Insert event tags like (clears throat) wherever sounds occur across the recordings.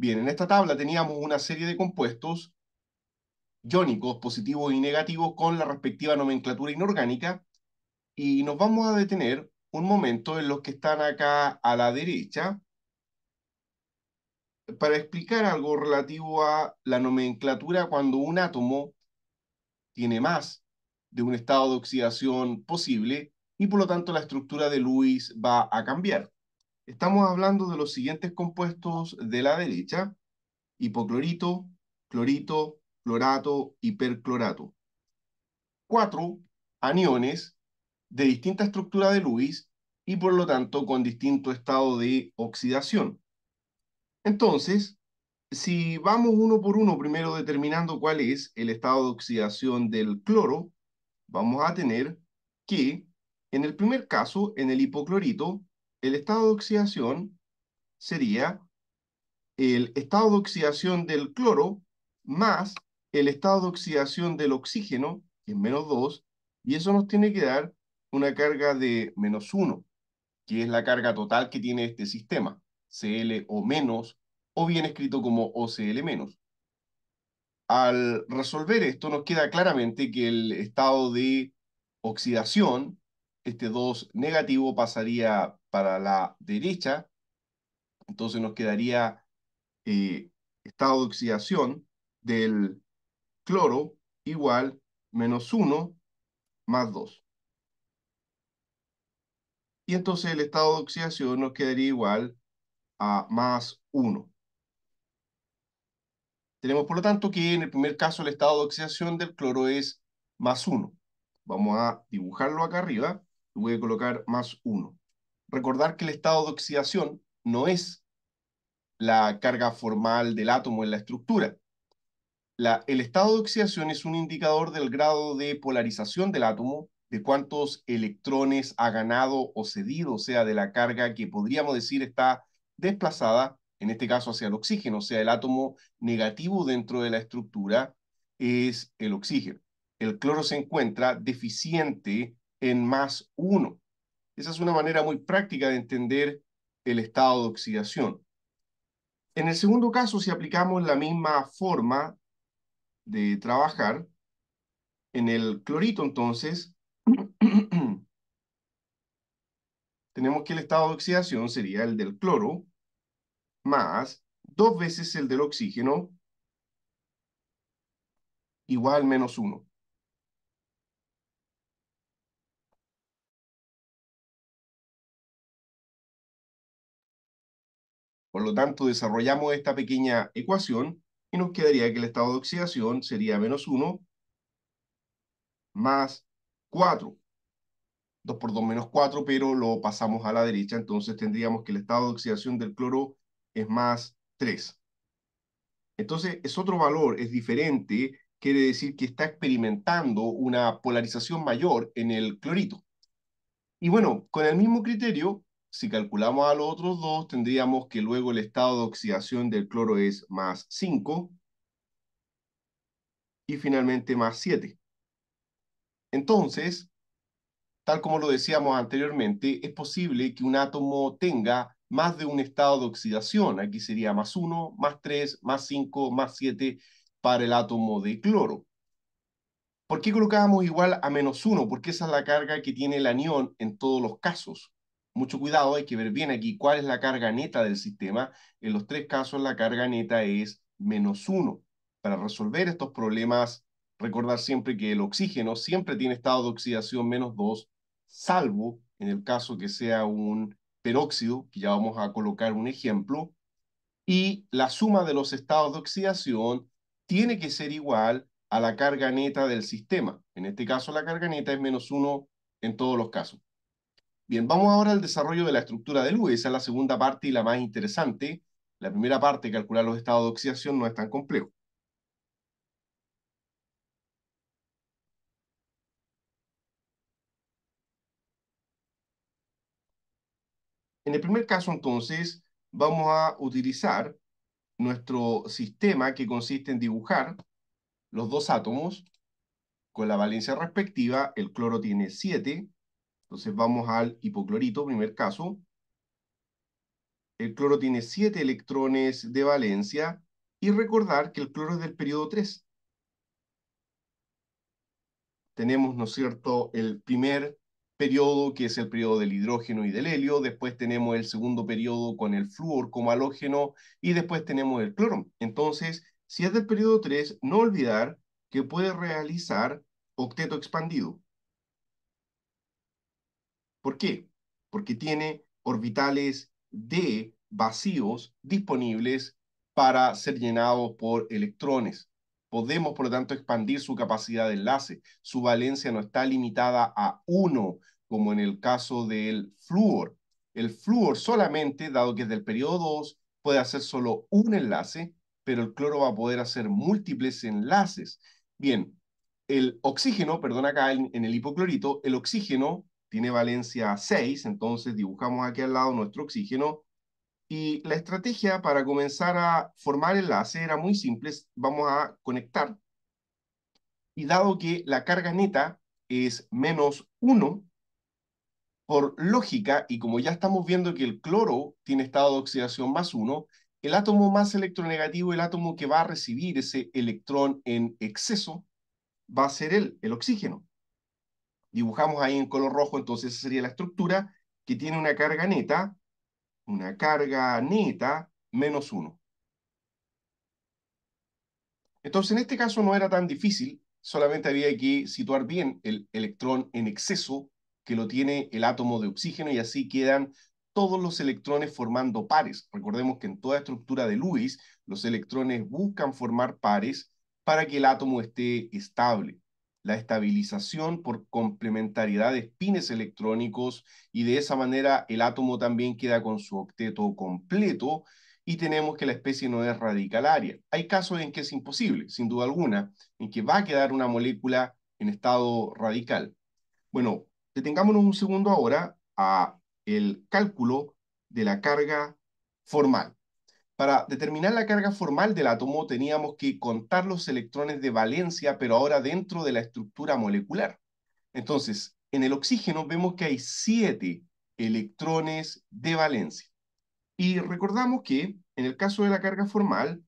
Bien, en esta tabla teníamos una serie de compuestos iónicos, positivos y negativos, con la respectiva nomenclatura inorgánica, y nos vamos a detener un momento en los que están acá a la derecha, para explicar algo relativo a la nomenclatura cuando un átomo tiene más de un estado de oxidación posible y por lo tanto la estructura de Lewis va a cambiar. Estamos hablando de los siguientes compuestos de la derecha, hipoclorito, clorito, clorato hiperclorato. Cuatro aniones de distinta estructura de Lewis y por lo tanto con distinto estado de oxidación. Entonces, si vamos uno por uno, primero determinando cuál es el estado de oxidación del cloro, vamos a tener que en el primer caso, en el hipoclorito, el estado de oxidación sería el estado de oxidación del cloro más el estado de oxidación del oxígeno, que es menos 2, y eso nos tiene que dar una carga de menos 1, que es la carga total que tiene este sistema, Cl o menos, o bien escrito como OCl menos. Al resolver esto, nos queda claramente que el estado de oxidación, este 2 negativo, pasaría para la derecha, entonces nos quedaría eh, estado de oxidación del cloro igual menos 1 más 2. Y entonces el estado de oxidación nos quedaría igual a más 1. Tenemos por lo tanto que en el primer caso el estado de oxidación del cloro es más 1. Vamos a dibujarlo acá arriba. Voy a colocar más 1 recordar que el estado de oxidación no es la carga formal del átomo en la estructura. La, el estado de oxidación es un indicador del grado de polarización del átomo, de cuántos electrones ha ganado o cedido, o sea, de la carga que podríamos decir está desplazada, en este caso hacia el oxígeno, o sea, el átomo negativo dentro de la estructura es el oxígeno. El cloro se encuentra deficiente en más uno. Esa es una manera muy práctica de entender el estado de oxidación. En el segundo caso, si aplicamos la misma forma de trabajar, en el clorito entonces, (clears throat) tenemos que el estado de oxidación sería el del cloro más dos veces el del oxígeno igual menos uno. Por lo tanto, desarrollamos esta pequeña ecuación y nos quedaría que el estado de oxidación sería menos 1 más 4. 2 por 2 menos 4, pero lo pasamos a la derecha, entonces tendríamos que el estado de oxidación del cloro es más 3. Entonces es otro valor, es diferente, quiere decir que está experimentando una polarización mayor en el clorito. Y bueno, con el mismo criterio si calculamos a los otros dos, tendríamos que luego el estado de oxidación del cloro es más 5 y finalmente más 7. Entonces, tal como lo decíamos anteriormente, es posible que un átomo tenga más de un estado de oxidación. Aquí sería más 1, más 3, más 5, más 7 para el átomo de cloro. ¿Por qué colocábamos igual a menos 1? Porque esa es la carga que tiene el anión en todos los casos mucho cuidado, hay que ver bien aquí cuál es la carga neta del sistema. En los tres casos la carga neta es menos uno. Para resolver estos problemas, recordar siempre que el oxígeno siempre tiene estado de oxidación menos dos, salvo en el caso que sea un peróxido, que ya vamos a colocar un ejemplo, y la suma de los estados de oxidación tiene que ser igual a la carga neta del sistema. En este caso la carga neta es menos uno en todos los casos. Bien, vamos ahora al desarrollo de la estructura del U. Esa es la segunda parte y la más interesante. La primera parte, calcular los estados de oxidación, no es tan complejo. En el primer caso, entonces, vamos a utilizar nuestro sistema que consiste en dibujar los dos átomos con la valencia respectiva. El cloro tiene 7, entonces vamos al hipoclorito, primer caso. El cloro tiene siete electrones de valencia y recordar que el cloro es del periodo 3. Tenemos, ¿no es cierto?, el primer periodo que es el periodo del hidrógeno y del helio, después tenemos el segundo periodo con el flúor como halógeno y después tenemos el cloro. Entonces, si es del periodo 3, no olvidar que puede realizar octeto expandido. ¿Por qué? Porque tiene orbitales de vacíos disponibles para ser llenados por electrones. Podemos, por lo tanto, expandir su capacidad de enlace. Su valencia no está limitada a uno, como en el caso del flúor. El flúor solamente, dado que es del periodo 2, puede hacer solo un enlace, pero el cloro va a poder hacer múltiples enlaces. Bien, el oxígeno, perdón acá en el hipoclorito, el oxígeno tiene valencia 6, entonces dibujamos aquí al lado nuestro oxígeno. Y la estrategia para comenzar a formar enlace era muy simple, vamos a conectar. Y dado que la carga neta es menos 1, por lógica, y como ya estamos viendo que el cloro tiene estado de oxidación más 1, el átomo más electronegativo, el átomo que va a recibir ese electrón en exceso, va a ser él, el oxígeno dibujamos ahí en color rojo, entonces esa sería la estructura que tiene una carga neta, una carga neta menos 1. Entonces, en este caso no era tan difícil, solamente había que situar bien el electrón en exceso que lo tiene el átomo de oxígeno y así quedan todos los electrones formando pares. Recordemos que en toda estructura de Lewis, los electrones buscan formar pares para que el átomo esté estable la estabilización por complementariedad de espines electrónicos y de esa manera el átomo también queda con su octeto completo y tenemos que la especie no es radicalaria. Hay casos en que es imposible, sin duda alguna, en que va a quedar una molécula en estado radical. Bueno, detengámonos un segundo ahora a el cálculo de la carga formal. Para determinar la carga formal del átomo teníamos que contar los electrones de valencia, pero ahora dentro de la estructura molecular. Entonces, en el oxígeno vemos que hay siete electrones de valencia. Y recordamos que en el caso de la carga formal,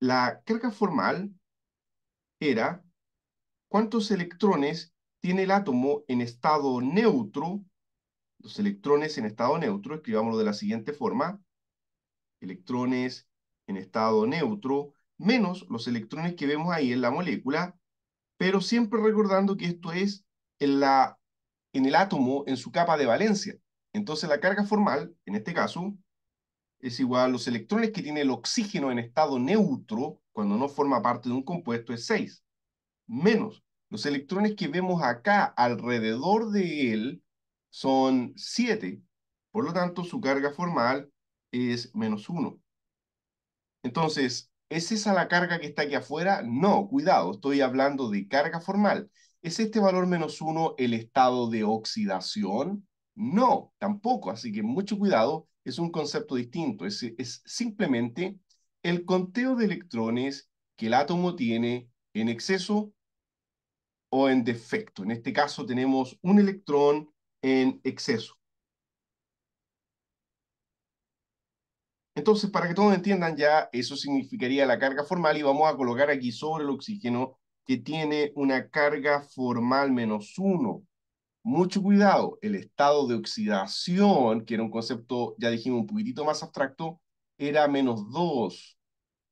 la carga formal era cuántos electrones tiene el átomo en estado neutro, los electrones en estado neutro, escribámoslo de la siguiente forma, electrones en estado neutro, menos los electrones que vemos ahí en la molécula, pero siempre recordando que esto es en, la, en el átomo, en su capa de valencia. Entonces la carga formal, en este caso, es igual a los electrones que tiene el oxígeno en estado neutro, cuando no forma parte de un compuesto, es 6, menos los electrones que vemos acá alrededor de él son 7. Por lo tanto, su carga formal es menos uno. Entonces, ¿es esa la carga que está aquí afuera? No, cuidado, estoy hablando de carga formal. ¿Es este valor menos uno el estado de oxidación? No, tampoco, así que mucho cuidado, es un concepto distinto, es simplemente el conteo de electrones que el átomo tiene en exceso o en defecto. En este caso tenemos un electrón en exceso. Entonces, para que todos entiendan ya, eso significaría la carga formal y vamos a colocar aquí sobre el oxígeno que tiene una carga formal menos uno. Mucho cuidado, el estado de oxidación, que era un concepto, ya dijimos, un poquitito más abstracto, era menos dos,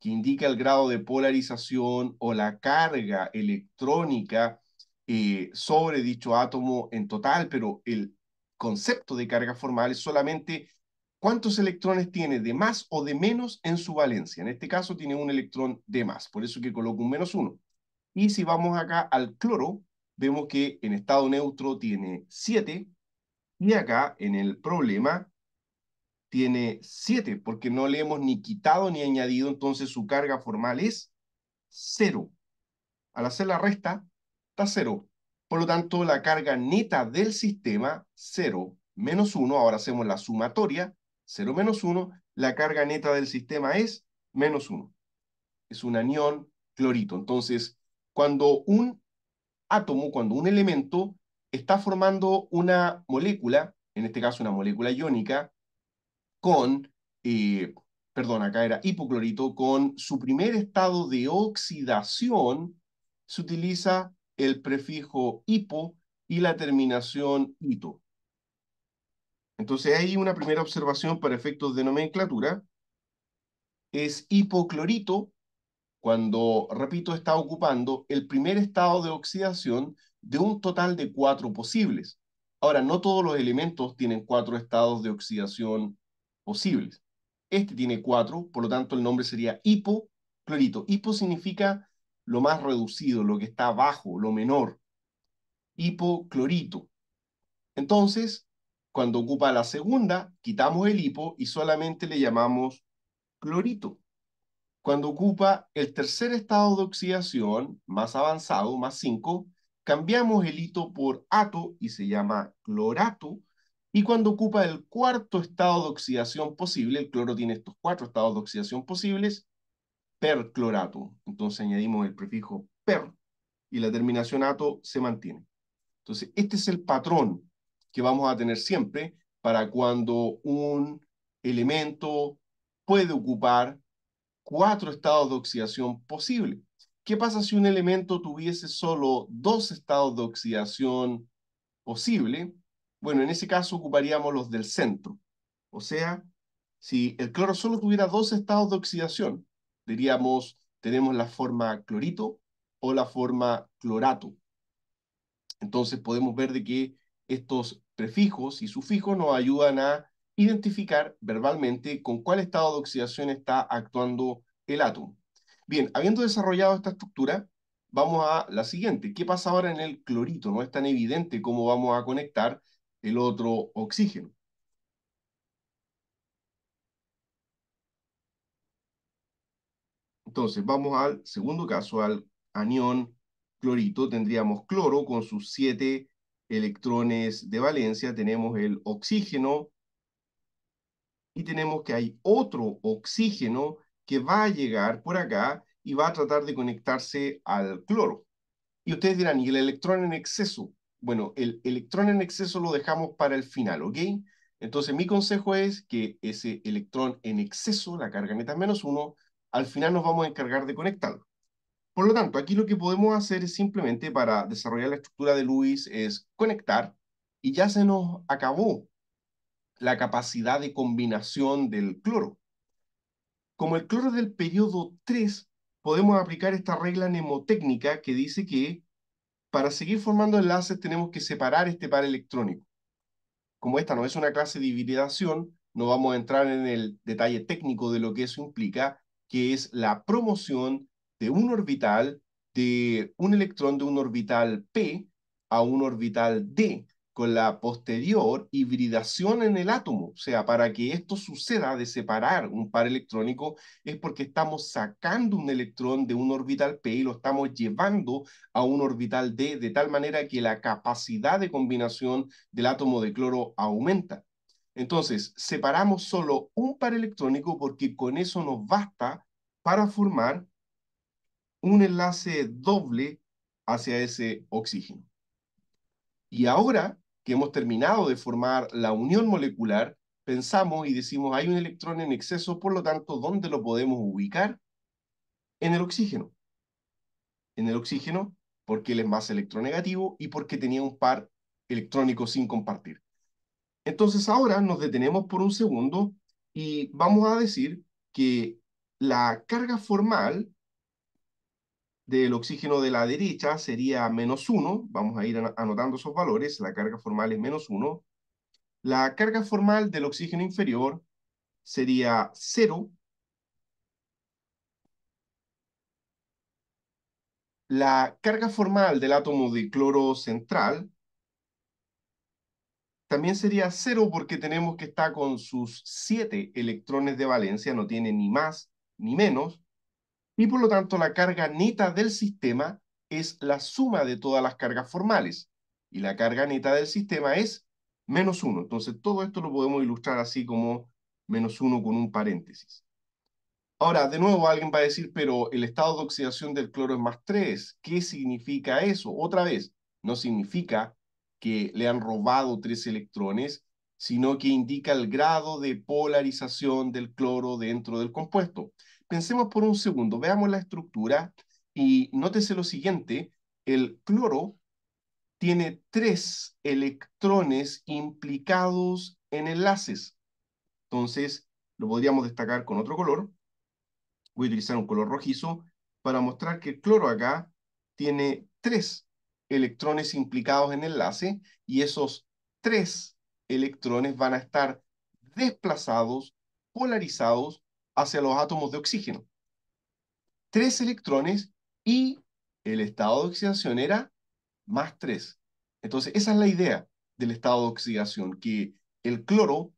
que indica el grado de polarización o la carga electrónica eh, sobre dicho átomo en total, pero el concepto de carga formal es solamente cuántos electrones tiene de más o de menos en su valencia. En este caso tiene un electrón de más, por eso que coloco un menos uno. Y si vamos acá al cloro, vemos que en estado neutro tiene siete, y acá en el problema tiene siete, porque no le hemos ni quitado ni añadido, entonces su carga formal es cero. Al hacer la resta, está cero. Por lo tanto, la carga neta del sistema, cero menos uno, ahora hacemos la sumatoria, 0 menos 1, la carga neta del sistema es menos 1. Es un anión clorito. Entonces, cuando un átomo, cuando un elemento está formando una molécula, en este caso una molécula iónica, con, eh, perdón, acá era hipoclorito, con su primer estado de oxidación, se utiliza el prefijo hipo y la terminación hito. Entonces hay una primera observación para efectos de nomenclatura. Es hipoclorito cuando, repito, está ocupando el primer estado de oxidación de un total de cuatro posibles. Ahora, no todos los elementos tienen cuatro estados de oxidación posibles. Este tiene cuatro, por lo tanto el nombre sería hipoclorito. Hipo significa lo más reducido, lo que está abajo, lo menor. Hipoclorito. Entonces, cuando ocupa la segunda, quitamos el hipo y solamente le llamamos clorito. Cuando ocupa el tercer estado de oxidación, más avanzado, más 5, cambiamos el hito por ato y se llama clorato. Y cuando ocupa el cuarto estado de oxidación posible, el cloro tiene estos cuatro estados de oxidación posibles, perclorato. Entonces añadimos el prefijo per y la terminación ato se mantiene. Entonces, este es el patrón que vamos a tener siempre para cuando un elemento puede ocupar cuatro estados de oxidación posible ¿Qué pasa si un elemento tuviese solo dos estados de oxidación posible? Bueno, en ese caso ocuparíamos los del centro. O sea, si el cloro solo tuviera dos estados de oxidación, diríamos, tenemos la forma clorito o la forma clorato. Entonces podemos ver de que estos prefijos y sufijos nos ayudan a identificar verbalmente con cuál estado de oxidación está actuando el átomo. Bien, habiendo desarrollado esta estructura, vamos a la siguiente. ¿Qué pasa ahora en el clorito? No es tan evidente cómo vamos a conectar el otro oxígeno. Entonces, vamos al segundo caso, al anión clorito. Tendríamos cloro con sus siete electrones de valencia, tenemos el oxígeno y tenemos que hay otro oxígeno que va a llegar por acá y va a tratar de conectarse al cloro. Y ustedes dirán, ¿y el electrón en exceso? Bueno, el electrón en exceso lo dejamos para el final, ¿ok? Entonces mi consejo es que ese electrón en exceso, la carga neta menos uno, al final nos vamos a encargar de conectarlo. Por lo tanto, aquí lo que podemos hacer es simplemente para desarrollar la estructura de Lewis es conectar y ya se nos acabó la capacidad de combinación del cloro. Como el cloro es del periodo 3, podemos aplicar esta regla mnemotécnica que dice que para seguir formando enlaces tenemos que separar este par electrónico. Como esta no es una clase de hibridación, no vamos a entrar en el detalle técnico de lo que eso implica, que es la promoción de un orbital, de un electrón de un orbital P a un orbital D, con la posterior hibridación en el átomo. O sea, para que esto suceda de separar un par electrónico es porque estamos sacando un electrón de un orbital P y lo estamos llevando a un orbital D, de tal manera que la capacidad de combinación del átomo de cloro aumenta. Entonces, separamos solo un par electrónico porque con eso nos basta para formar un enlace doble hacia ese oxígeno. Y ahora que hemos terminado de formar la unión molecular, pensamos y decimos, hay un electrón en exceso, por lo tanto, ¿dónde lo podemos ubicar? En el oxígeno. En el oxígeno, porque él es más electronegativo y porque tenía un par electrónico sin compartir. Entonces ahora nos detenemos por un segundo y vamos a decir que la carga formal del oxígeno de la derecha sería menos uno, vamos a ir anotando esos valores, la carga formal es menos uno La carga formal del oxígeno inferior sería 0. La carga formal del átomo de cloro central también sería 0 porque tenemos que está con sus 7 electrones de valencia, no tiene ni más ni menos y por lo tanto la carga neta del sistema es la suma de todas las cargas formales y la carga neta del sistema es menos uno. Entonces todo esto lo podemos ilustrar así como menos uno con un paréntesis. Ahora, de nuevo alguien va a decir, pero el estado de oxidación del cloro es más tres. ¿Qué significa eso? Otra vez, no significa que le han robado tres electrones, sino que indica el grado de polarización del cloro dentro del compuesto. Pensemos por un segundo, veamos la estructura y nótese lo siguiente, el cloro tiene tres electrones implicados en enlaces. Entonces, lo podríamos destacar con otro color. Voy a utilizar un color rojizo para mostrar que el cloro acá tiene tres electrones implicados en enlace y esos tres electrones van a estar desplazados, polarizados hacia los átomos de oxígeno. Tres electrones y el estado de oxidación era más tres. Entonces, esa es la idea del estado de oxidación, que el cloro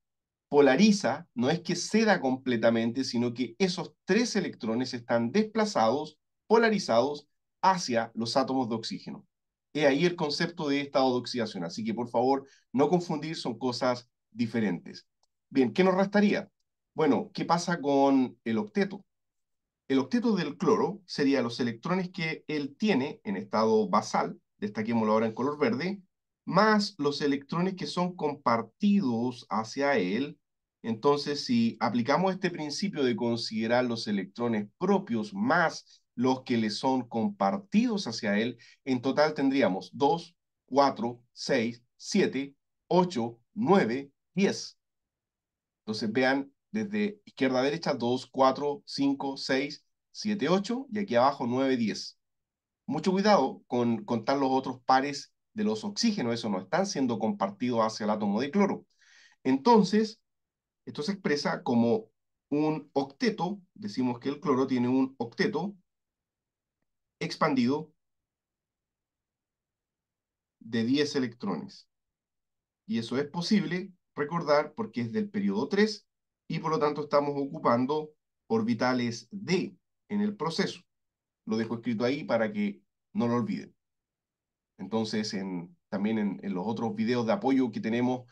polariza, no es que ceda completamente, sino que esos tres electrones están desplazados, polarizados hacia los átomos de oxígeno. He ahí el concepto de estado de oxidación. Así que, por favor, no confundir, son cosas diferentes. Bien, ¿qué nos restaría? Bueno, ¿qué pasa con el octeto? El octeto del cloro sería los electrones que él tiene en estado basal, destaquémoslo ahora en color verde, más los electrones que son compartidos hacia él. Entonces, si aplicamos este principio de considerar los electrones propios más los que le son compartidos hacia él, en total tendríamos 2, 4, 6, 7, 8, 9, 10. Entonces, vean desde izquierda a derecha, 2, 4, 5, 6, 7, 8 y aquí abajo 9, 10. Mucho cuidado con contar los otros pares de los oxígenos, eso no están siendo compartidos hacia el átomo de cloro. Entonces, esto se expresa como un octeto, decimos que el cloro tiene un octeto expandido de 10 electrones. Y eso es posible recordar porque es del periodo 3 y por lo tanto estamos ocupando orbitales D en el proceso. Lo dejo escrito ahí para que no lo olviden. Entonces, también en, los otros videos de apoyo que tenemos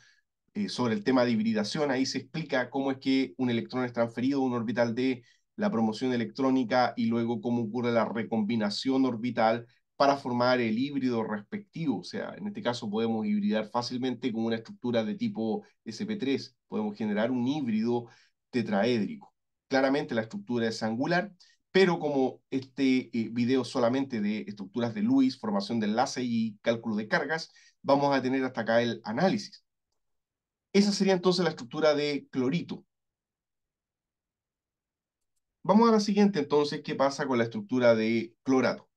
eh, sobre el tema de hibridación, ahí se explica cómo es que un electrón es transferido a un orbital D, la promoción electrónica y luego cómo ocurre la recombinación orbital para formar el híbrido respectivo. O sea, en este caso podemos hibridar fácilmente con una estructura de tipo SP3. Podemos generar un híbrido tetraédrico. Claramente la estructura es angular, pero como este eh, video solamente de estructuras de Lewis, formación de enlace y cálculo de cargas, vamos a tener hasta acá el análisis. Esa sería entonces la estructura de clorito. Vamos a la siguiente entonces, ¿qué pasa con la estructura de clorato?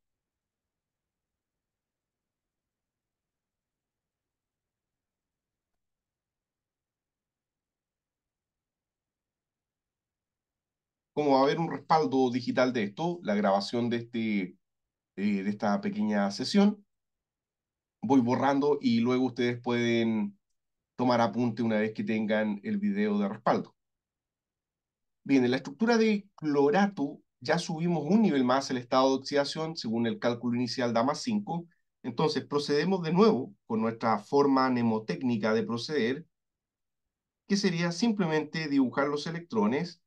como va a haber un respaldo digital de esto, la grabación de, este, eh, de esta pequeña sesión, voy borrando y luego ustedes pueden tomar apunte una vez que tengan el video de respaldo. Bien, en la estructura de clorato ya subimos un nivel más el estado de oxidación según el cálculo inicial dama 5. Entonces procedemos de nuevo con nuestra forma mnemotécnica de proceder, que sería simplemente dibujar los electrones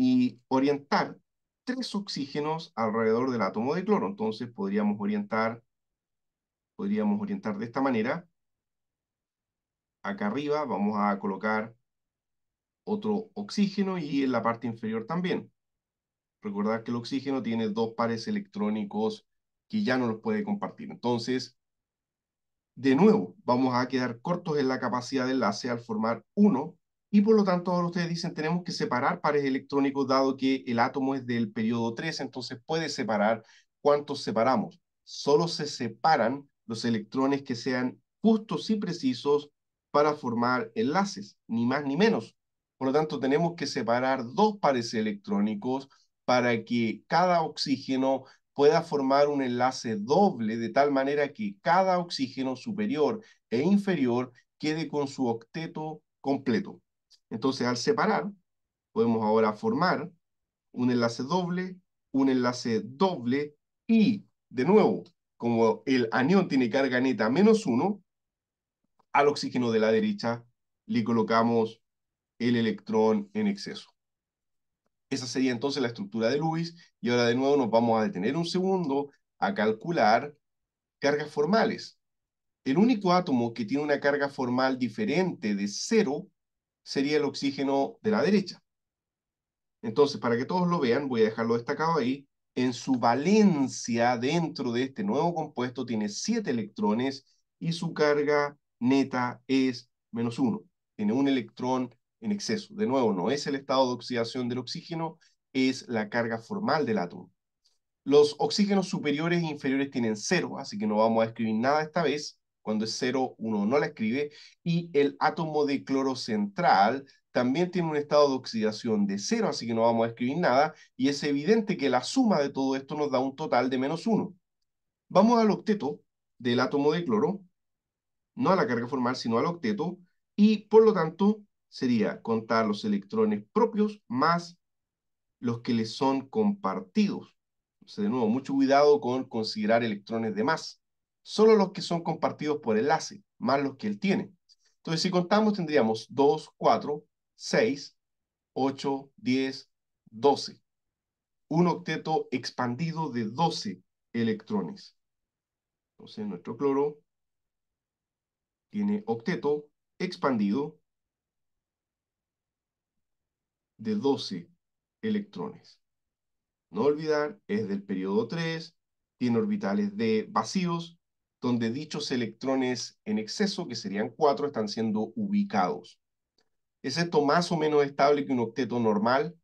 y orientar tres oxígenos alrededor del átomo de cloro. Entonces podríamos orientar, podríamos orientar de esta manera. Acá arriba vamos a colocar otro oxígeno y en la parte inferior también. Recordar que el oxígeno tiene dos pares electrónicos que ya no los puede compartir. Entonces, de nuevo, vamos a quedar cortos en la capacidad de enlace al formar uno y por lo tanto, ahora ustedes dicen, tenemos que separar pares electrónicos, dado que el átomo es del periodo 3, entonces puede separar cuántos separamos. Solo se separan los electrones que sean justos y precisos para formar enlaces, ni más ni menos. Por lo tanto, tenemos que separar dos pares electrónicos para que cada oxígeno pueda formar un enlace doble de tal manera que cada oxígeno superior e inferior quede con su octeto completo. Entonces, al separar, podemos ahora formar un enlace doble, un enlace doble y, de nuevo, como el anión tiene carga neta menos uno, al oxígeno de la derecha le colocamos el electrón en exceso. Esa sería entonces la estructura de Lewis y ahora de nuevo nos vamos a detener un segundo a calcular cargas formales. El único átomo que tiene una carga formal diferente de cero sería el oxígeno de la derecha. Entonces, para que todos lo vean, voy a dejarlo destacado ahí. En su valencia dentro de este nuevo compuesto tiene 7 electrones y su carga neta es menos 1. Tiene un electrón en exceso. De nuevo, no es el estado de oxidación del oxígeno, es la carga formal del átomo. Los oxígenos superiores e inferiores tienen 0, así que no vamos a escribir nada esta vez. Cuando es cero, uno no la escribe. Y el átomo de cloro central también tiene un estado de oxidación de cero, así que no vamos a escribir nada. Y es evidente que la suma de todo esto nos da un total de menos uno. Vamos al octeto del átomo de cloro, no a la carga formal, sino al octeto. Y por lo tanto, sería contar los electrones propios más los que le son compartidos. de nuevo, mucho cuidado con considerar electrones de más solo los que son compartidos por el enlace, más los que él tiene. Entonces, si contamos, tendríamos 2, 4, 6, 8, 10, 12. Un octeto expandido de 12 electrones. Entonces, nuestro cloro tiene octeto expandido de 12 electrones. No olvidar, es del periodo 3, tiene orbitales de vacíos, donde dichos electrones en exceso, que serían cuatro, están siendo ubicados. ¿Es esto más o menos estable que un octeto normal?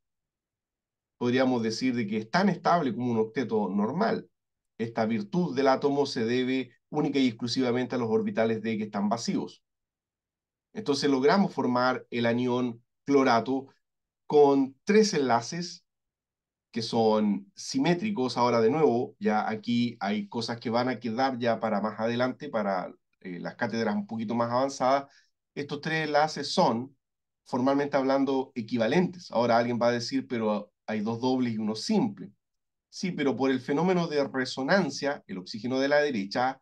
Podríamos decir de que es tan estable como un octeto normal. Esta virtud del átomo se debe única y exclusivamente a los orbitales D que están vacíos. Entonces logramos formar el anión clorato con tres enlaces que son simétricos. Ahora de nuevo, ya aquí hay cosas que van a quedar ya para más adelante, para eh, las cátedras un poquito más avanzadas. Estos tres enlaces son, formalmente hablando, equivalentes. Ahora alguien va a decir, pero hay dos dobles y uno simple. Sí, pero por el fenómeno de resonancia, el oxígeno de la derecha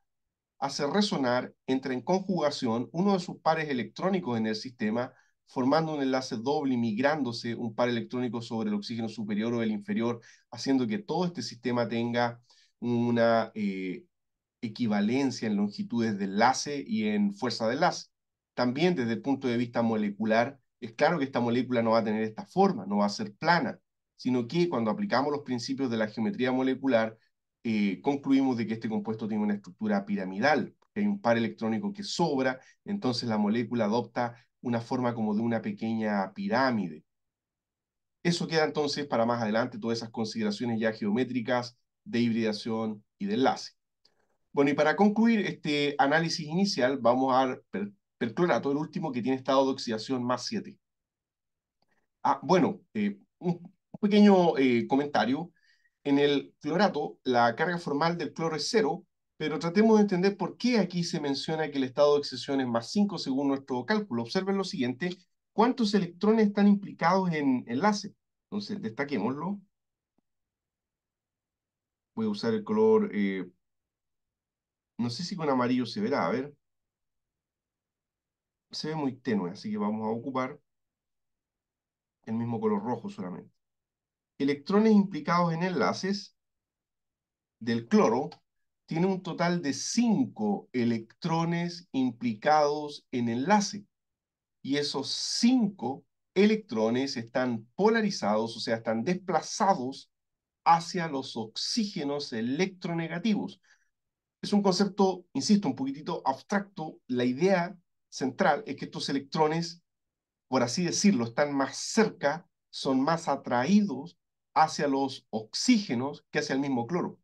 hace resonar, entra en conjugación uno de sus pares electrónicos en el sistema formando un enlace doble, y migrándose un par electrónico sobre el oxígeno superior o el inferior, haciendo que todo este sistema tenga una eh, equivalencia en longitudes de enlace y en fuerza de enlace. También desde el punto de vista molecular, es claro que esta molécula no va a tener esta forma, no va a ser plana, sino que cuando aplicamos los principios de la geometría molecular, eh, concluimos de que este compuesto tiene una estructura piramidal, que hay un par electrónico que sobra, entonces la molécula adopta una forma como de una pequeña pirámide. Eso queda entonces para más adelante todas esas consideraciones ya geométricas de hibridación y de enlace. Bueno, y para concluir este análisis inicial, vamos a perclorato, el último que tiene estado de oxidación más 7. Ah, bueno, eh, un pequeño eh, comentario. En el clorato, la carga formal del cloro es cero, pero tratemos de entender por qué aquí se menciona que el estado de excesión es más 5 según nuestro cálculo. Observen lo siguiente, ¿cuántos electrones están implicados en enlace? Entonces, destaquémoslo. Voy a usar el color, eh, no sé si con amarillo se verá, a ver. Se ve muy tenue, así que vamos a ocupar el mismo color rojo solamente. Electrones implicados en enlaces del cloro tiene un total de cinco electrones implicados en enlace. Y esos cinco electrones están polarizados, o sea, están desplazados hacia los oxígenos electronegativos. Es un concepto, insisto, un poquitito abstracto. La idea central es que estos electrones, por así decirlo, están más cerca, son más atraídos hacia los oxígenos que hacia el mismo cloro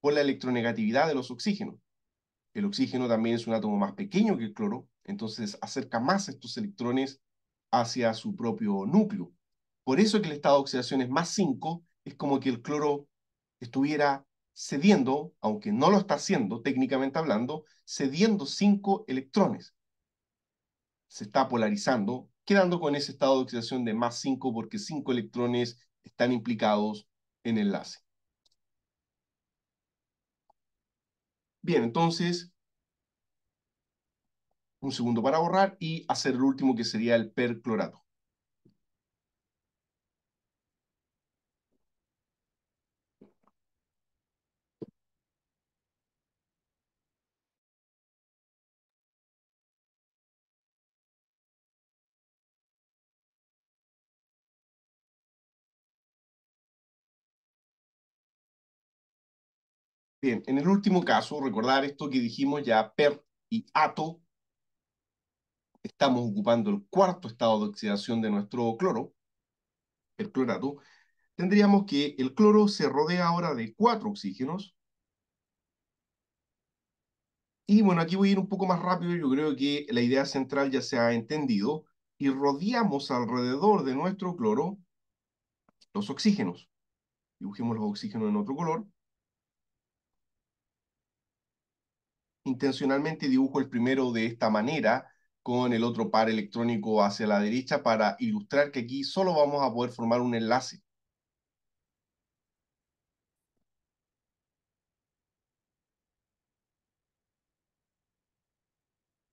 por la electronegatividad de los oxígenos. El oxígeno también es un átomo más pequeño que el cloro, entonces acerca más estos electrones hacia su propio núcleo. Por eso que el estado de oxidación es más 5, es como que el cloro estuviera cediendo, aunque no lo está haciendo técnicamente hablando, cediendo 5 electrones. Se está polarizando, quedando con ese estado de oxidación de más 5 porque 5 electrones están implicados en el enlace. Bien, entonces, un segundo para borrar y hacer el último que sería el perclorato. Bien, en el último caso, recordar esto que dijimos ya, PER y ATO, estamos ocupando el cuarto estado de oxidación de nuestro cloro, el clorato, tendríamos que el cloro se rodea ahora de cuatro oxígenos. Y bueno, aquí voy a ir un poco más rápido, yo creo que la idea central ya se ha entendido, y rodeamos alrededor de nuestro cloro los oxígenos. Dibujemos los oxígenos en otro color intencionalmente dibujo el primero de esta manera, con el otro par electrónico hacia la derecha para ilustrar que aquí solo vamos a poder formar un enlace.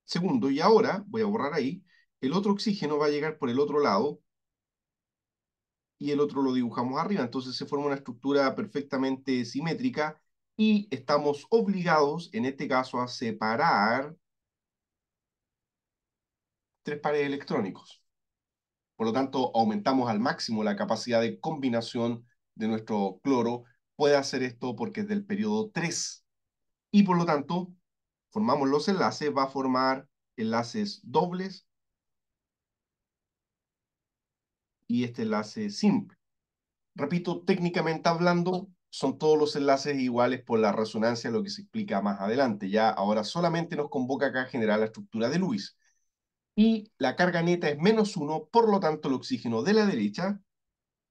Segundo, y ahora, voy a borrar ahí, el otro oxígeno va a llegar por el otro lado y el otro lo dibujamos arriba. Entonces se forma una estructura perfectamente simétrica y estamos obligados, en este caso, a separar tres pares electrónicos. Por lo tanto, aumentamos al máximo la capacidad de combinación de nuestro cloro. Puede hacer esto porque es del periodo 3. Y por lo tanto, formamos los enlaces, va a formar enlaces dobles y este enlace simple. Repito, técnicamente hablando, son todos los enlaces iguales por la resonancia, lo que se explica más adelante. Ya ahora solamente nos convoca acá a generar la estructura de Lewis. Y la carga neta es menos uno, por lo tanto el oxígeno de la derecha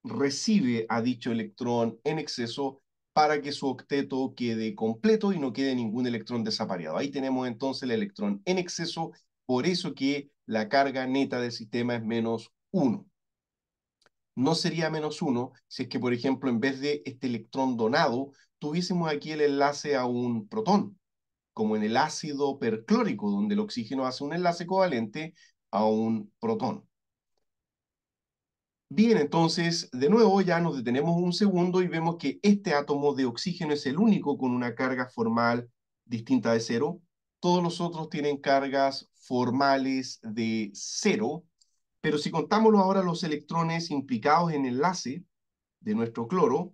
recibe a dicho electrón en exceso para que su octeto quede completo y no quede ningún electrón desapareado. Ahí tenemos entonces el electrón en exceso, por eso que la carga neta del sistema es menos uno no sería menos uno si es que, por ejemplo, en vez de este electrón donado, tuviésemos aquí el enlace a un protón, como en el ácido perclórico, donde el oxígeno hace un enlace covalente a un protón. Bien, entonces, de nuevo ya nos detenemos un segundo y vemos que este átomo de oxígeno es el único con una carga formal distinta de cero. Todos los otros tienen cargas formales de cero, pero si contamos ahora los electrones implicados en el enlace de nuestro cloro,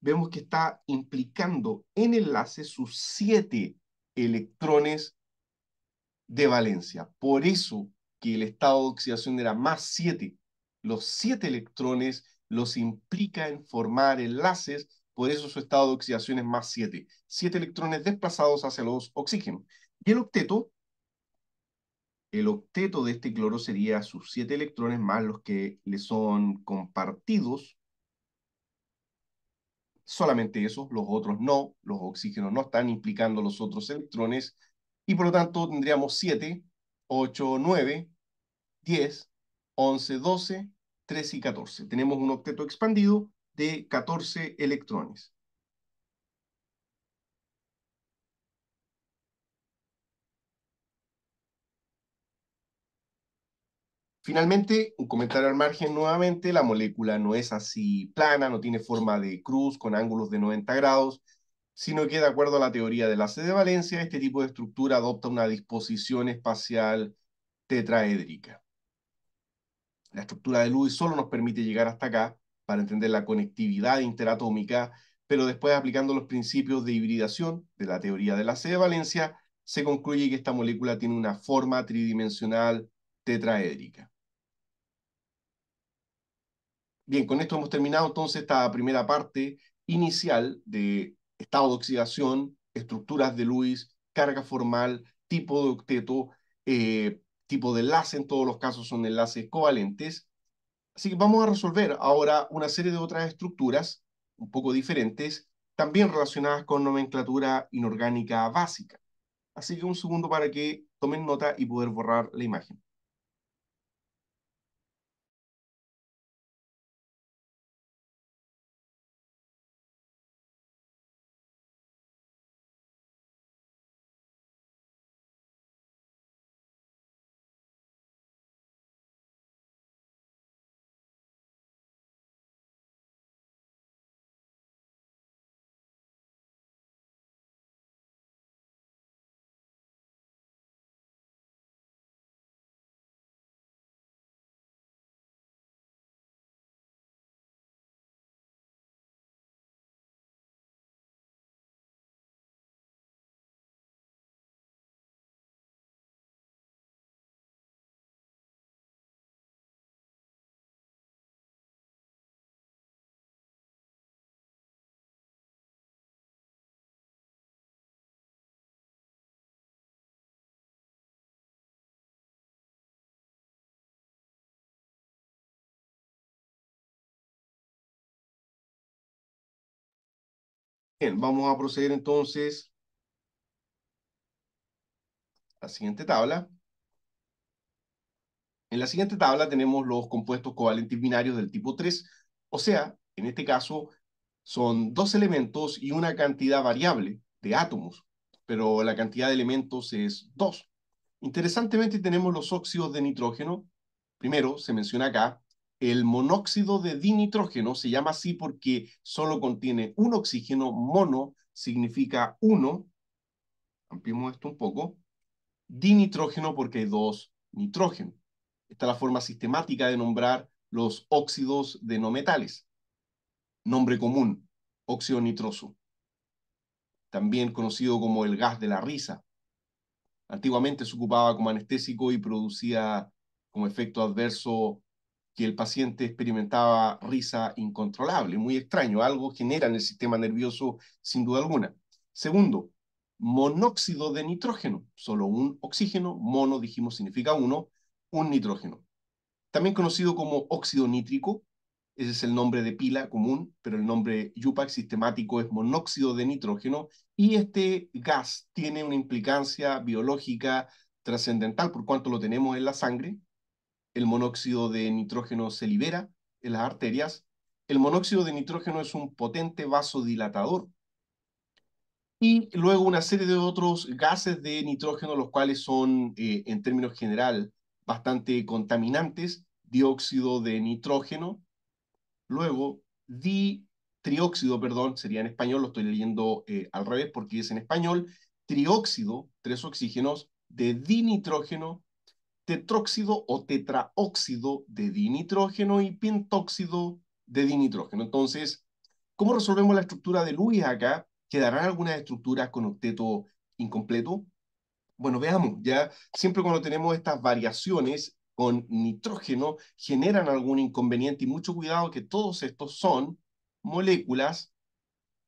vemos que está implicando en el enlace sus siete electrones de valencia. Por eso que el estado de oxidación era más siete. Los siete electrones los implica en formar enlaces, por eso su estado de oxidación es más siete. Siete electrones desplazados hacia los oxígenos. Y el octeto el octeto de este cloro sería sus 7 electrones más los que le son compartidos. Solamente esos, los otros no, los oxígenos no están implicando los otros electrones, y por lo tanto tendríamos 7, 8, 9, 10, 11, 12, 13 y 14. Tenemos un octeto expandido de 14 electrones. Finalmente, un comentario al margen nuevamente, la molécula no es así plana, no tiene forma de cruz con ángulos de 90 grados, sino que de acuerdo a la teoría de la C de Valencia, este tipo de estructura adopta una disposición espacial tetraédrica. La estructura de Lewis solo nos permite llegar hasta acá para entender la conectividad interatómica, pero después aplicando los principios de hibridación de la teoría de la C de Valencia, se concluye que esta molécula tiene una forma tridimensional tetraédrica. Bien, con esto hemos terminado entonces esta primera parte inicial de estado de oxidación, estructuras de Lewis, carga formal, tipo de octeto, eh, tipo de enlace, en todos los casos son enlaces covalentes. Así que vamos a resolver ahora una serie de otras estructuras un poco diferentes, también relacionadas con nomenclatura inorgánica básica. Así que un segundo para que tomen nota y poder borrar la imagen. Bien, vamos a proceder entonces a la siguiente tabla. En la siguiente tabla tenemos los compuestos covalentes binarios del tipo 3, o sea, en este caso son dos elementos y una cantidad variable de átomos, pero la cantidad de elementos es dos Interesantemente tenemos los óxidos de nitrógeno. Primero se menciona acá el monóxido de dinitrógeno se llama así porque solo contiene un oxígeno, mono significa uno, ampliamos esto un poco, dinitrógeno porque hay dos nitrógenos. Esta es la forma sistemática de nombrar los óxidos de no metales. Nombre común, óxido nitroso, también conocido como el gas de la risa. Antiguamente se ocupaba como anestésico y producía como efecto adverso que el paciente experimentaba risa incontrolable, muy extraño, algo genera en el sistema nervioso sin duda alguna. Segundo, monóxido de nitrógeno, solo un oxígeno, mono dijimos significa uno, un nitrógeno. También conocido como óxido nítrico, ese es el nombre de pila común, pero el nombre YUPAC sistemático es monóxido de nitrógeno y este gas tiene una implicancia biológica trascendental por cuanto lo tenemos en la sangre, el monóxido de nitrógeno se libera en las arterias. El monóxido de nitrógeno es un potente vasodilatador. Y luego una serie de otros gases de nitrógeno, los cuales son, eh, en términos general, bastante contaminantes, dióxido de nitrógeno, luego di-trióxido, perdón, sería en español, lo estoy leyendo eh, al revés porque es en español, trióxido, tres oxígenos, de dinitrógeno, tetróxido o tetraóxido de dinitrógeno y pentóxido de dinitrógeno. Entonces, ¿cómo resolvemos la estructura de Lewis acá? ¿Quedarán algunas estructuras con octeto incompleto? Bueno, veamos, ya siempre cuando tenemos estas variaciones con nitrógeno generan algún inconveniente y mucho cuidado que todos estos son moléculas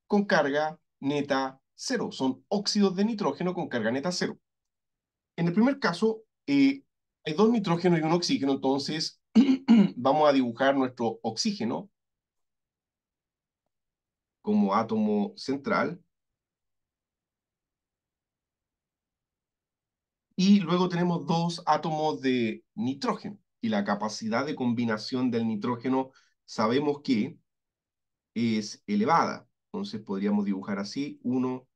con carga neta cero, son óxidos de nitrógeno con carga neta cero. En el primer caso, eh, hay dos nitrógenos y un oxígeno, entonces (clears throat) vamos a dibujar nuestro oxígeno como átomo central. Y luego tenemos dos átomos de nitrógeno. Y la capacidad de combinación del nitrógeno sabemos que es elevada. Entonces podríamos dibujar así, uno,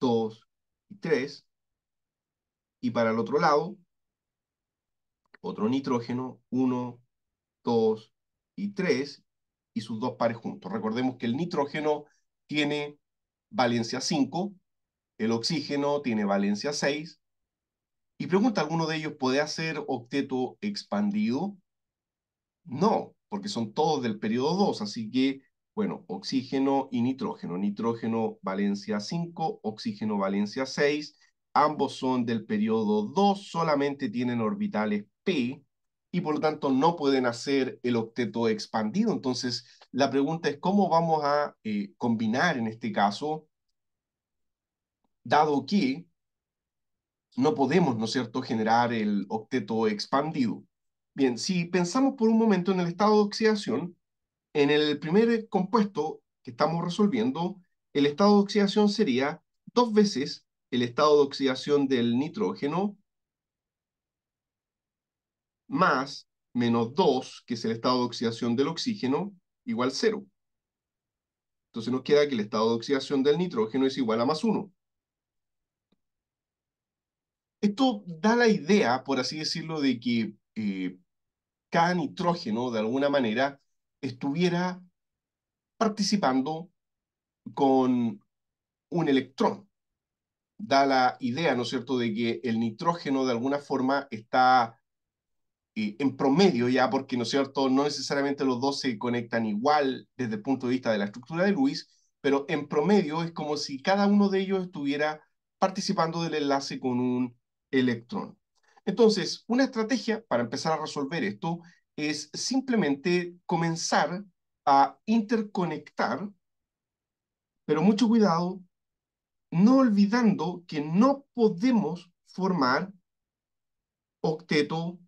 dos, y tres Y para el otro lado otro nitrógeno, 1, 2 y 3, y sus dos pares juntos. Recordemos que el nitrógeno tiene valencia 5, el oxígeno tiene valencia 6, y pregunta, ¿alguno de ellos puede hacer octeto expandido? No, porque son todos del periodo 2, así que, bueno, oxígeno y nitrógeno. Nitrógeno valencia 5, oxígeno valencia 6, ambos son del periodo 2, solamente tienen orbitales P y por lo tanto no pueden hacer el octeto expandido. Entonces, la pregunta es cómo vamos a eh, combinar en este caso, dado que no podemos, ¿no es cierto?, generar el octeto expandido. Bien, si pensamos por un momento en el estado de oxidación, en el primer compuesto que estamos resolviendo, el estado de oxidación sería dos veces el estado de oxidación del nitrógeno más menos 2, que es el estado de oxidación del oxígeno, igual 0. Entonces nos queda que el estado de oxidación del nitrógeno es igual a más 1. Esto da la idea, por así decirlo, de que eh, cada nitrógeno, de alguna manera, estuviera participando con un electrón da la idea, ¿no es cierto?, de que el nitrógeno de alguna forma está eh, en promedio ya, porque, ¿no es cierto?, no necesariamente los dos se conectan igual desde el punto de vista de la estructura de Lewis, pero en promedio es como si cada uno de ellos estuviera participando del enlace con un electrón. Entonces, una estrategia para empezar a resolver esto es simplemente comenzar a interconectar, pero mucho cuidado no olvidando que no podemos formar octeto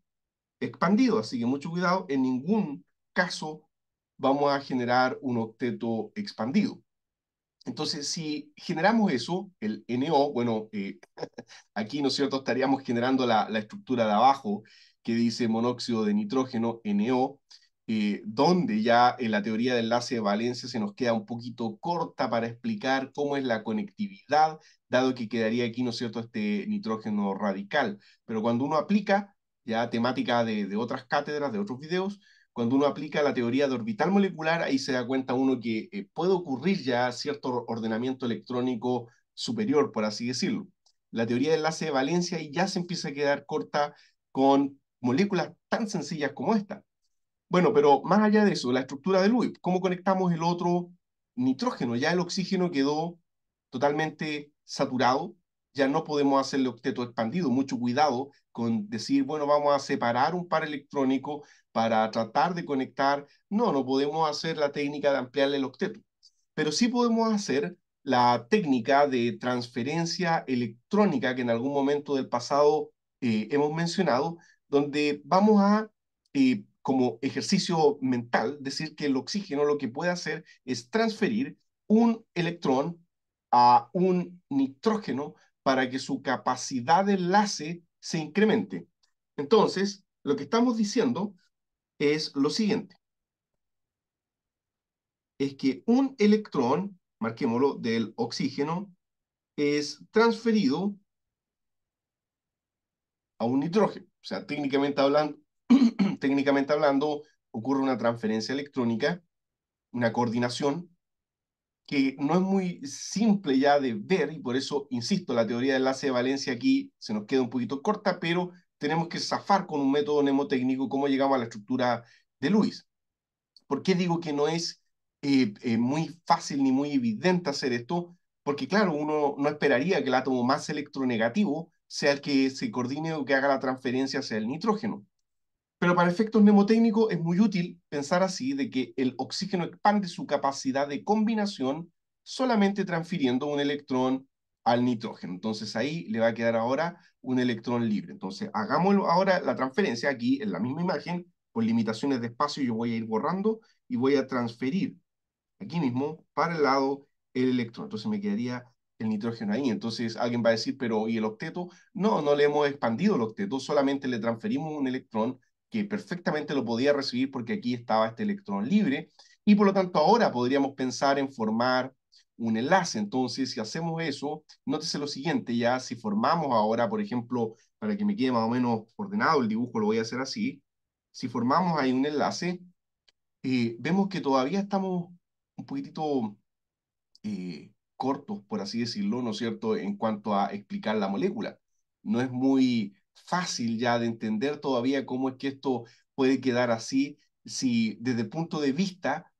expandido, así que mucho cuidado, en ningún caso vamos a generar un octeto expandido. Entonces, si generamos eso, el NO, bueno, eh, (laughs) aquí, ¿no es cierto?, estaríamos generando la, la estructura de abajo que dice monóxido de nitrógeno, NO, eh, donde ya en la teoría del enlace de Valencia se nos queda un poquito corta para explicar cómo es la conectividad, dado que quedaría aquí, ¿no es cierto?, este nitrógeno radical. Pero cuando uno aplica, ya temática de, otras cátedras, de otros videos, cuando uno aplica la teoría de orbital molecular, ahí se da cuenta uno que eh, puede ocurrir ya cierto ordenamiento electrónico superior, por así decirlo. La teoría del enlace de Valencia ya se empieza a quedar corta con moléculas tan sencillas como esta bueno, pero más allá de eso, la estructura de Lewis, ¿cómo conectamos el otro nitrógeno? Ya el oxígeno quedó totalmente saturado, ya no podemos hacer el octeto expandido. Mucho cuidado con decir, bueno, vamos a separar un par electrónico para tratar de conectar. No, no podemos hacer la técnica de ampliarle el octeto, pero sí podemos hacer la técnica de transferencia electrónica que en algún momento del pasado eh, hemos mencionado, donde vamos a eh, como ejercicio mental, decir que el oxígeno lo que puede hacer es transferir un electrón a un nitrógeno para que su capacidad de enlace se incremente. Entonces, lo que estamos diciendo es lo siguiente. Es que un electrón, marquémoslo, del oxígeno, es transferido a un nitrógeno. O sea, técnicamente hablando, (clears throat) técnicamente hablando, ocurre una transferencia electrónica, una coordinación que no es muy simple ya de ver y por eso, insisto, la teoría del enlace de Valencia aquí se nos queda un poquito corta, pero tenemos que zafar con un método mnemotécnico cómo llegamos a la estructura de Luis. ¿Por qué digo que no es eh, eh, muy fácil ni muy evidente hacer esto? Porque claro, uno no esperaría que el átomo más electronegativo sea el que se coordine o que haga la transferencia hacia el nitrógeno. Pero para efectos mnemotécnicos es muy útil pensar así de que el oxígeno expande su capacidad de combinación solamente transfiriendo un electrón al nitrógeno. Entonces ahí le va a quedar ahora un electrón libre. Entonces hagámoslo ahora la transferencia aquí en la misma imagen, por limitaciones de espacio yo voy a ir borrando y voy a transferir aquí mismo para el lado el electrón. Entonces me quedaría el nitrógeno ahí. Entonces alguien va a decir, pero ¿y el octeto? No, no le hemos expandido el octeto, solamente le transferimos un electrón que perfectamente lo podía recibir porque aquí estaba este electrón libre, y por lo tanto ahora podríamos pensar en formar un enlace. Entonces, si hacemos eso, nótese lo siguiente, ya si formamos ahora, por ejemplo, para que me quede más o menos ordenado el dibujo, lo voy a hacer así, si formamos ahí un enlace, eh, vemos que todavía estamos un poquitito eh, cortos, por así decirlo, ¿no es cierto?, en cuanto a explicar la molécula. No es muy fácil ya de entender todavía cómo es que esto puede quedar así si desde el punto de vista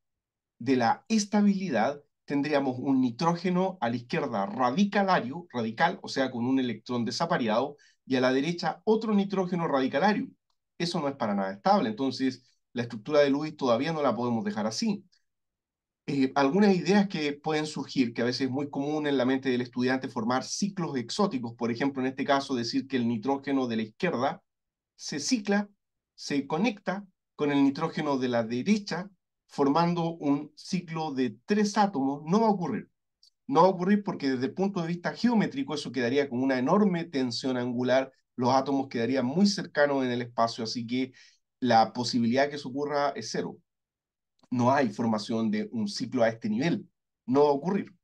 de la estabilidad tendríamos un nitrógeno a la izquierda radicalario, radical, o sea, con un electrón desapareado, y a la derecha otro nitrógeno radicalario. Eso no es para nada estable, entonces la estructura de Lewis todavía no la podemos dejar así. Eh, algunas ideas que pueden surgir, que a veces es muy común en la mente del estudiante formar ciclos exóticos, por ejemplo, en este caso decir que el nitrógeno de la izquierda se cicla, se conecta con el nitrógeno de la derecha, formando un ciclo de tres átomos, no va a ocurrir. No va a ocurrir porque desde el punto de vista geométrico eso quedaría con una enorme tensión angular, los átomos quedarían muy cercanos en el espacio, así que la posibilidad que eso ocurra es cero no hay formación de un ciclo a este nivel, no va a ocurrir.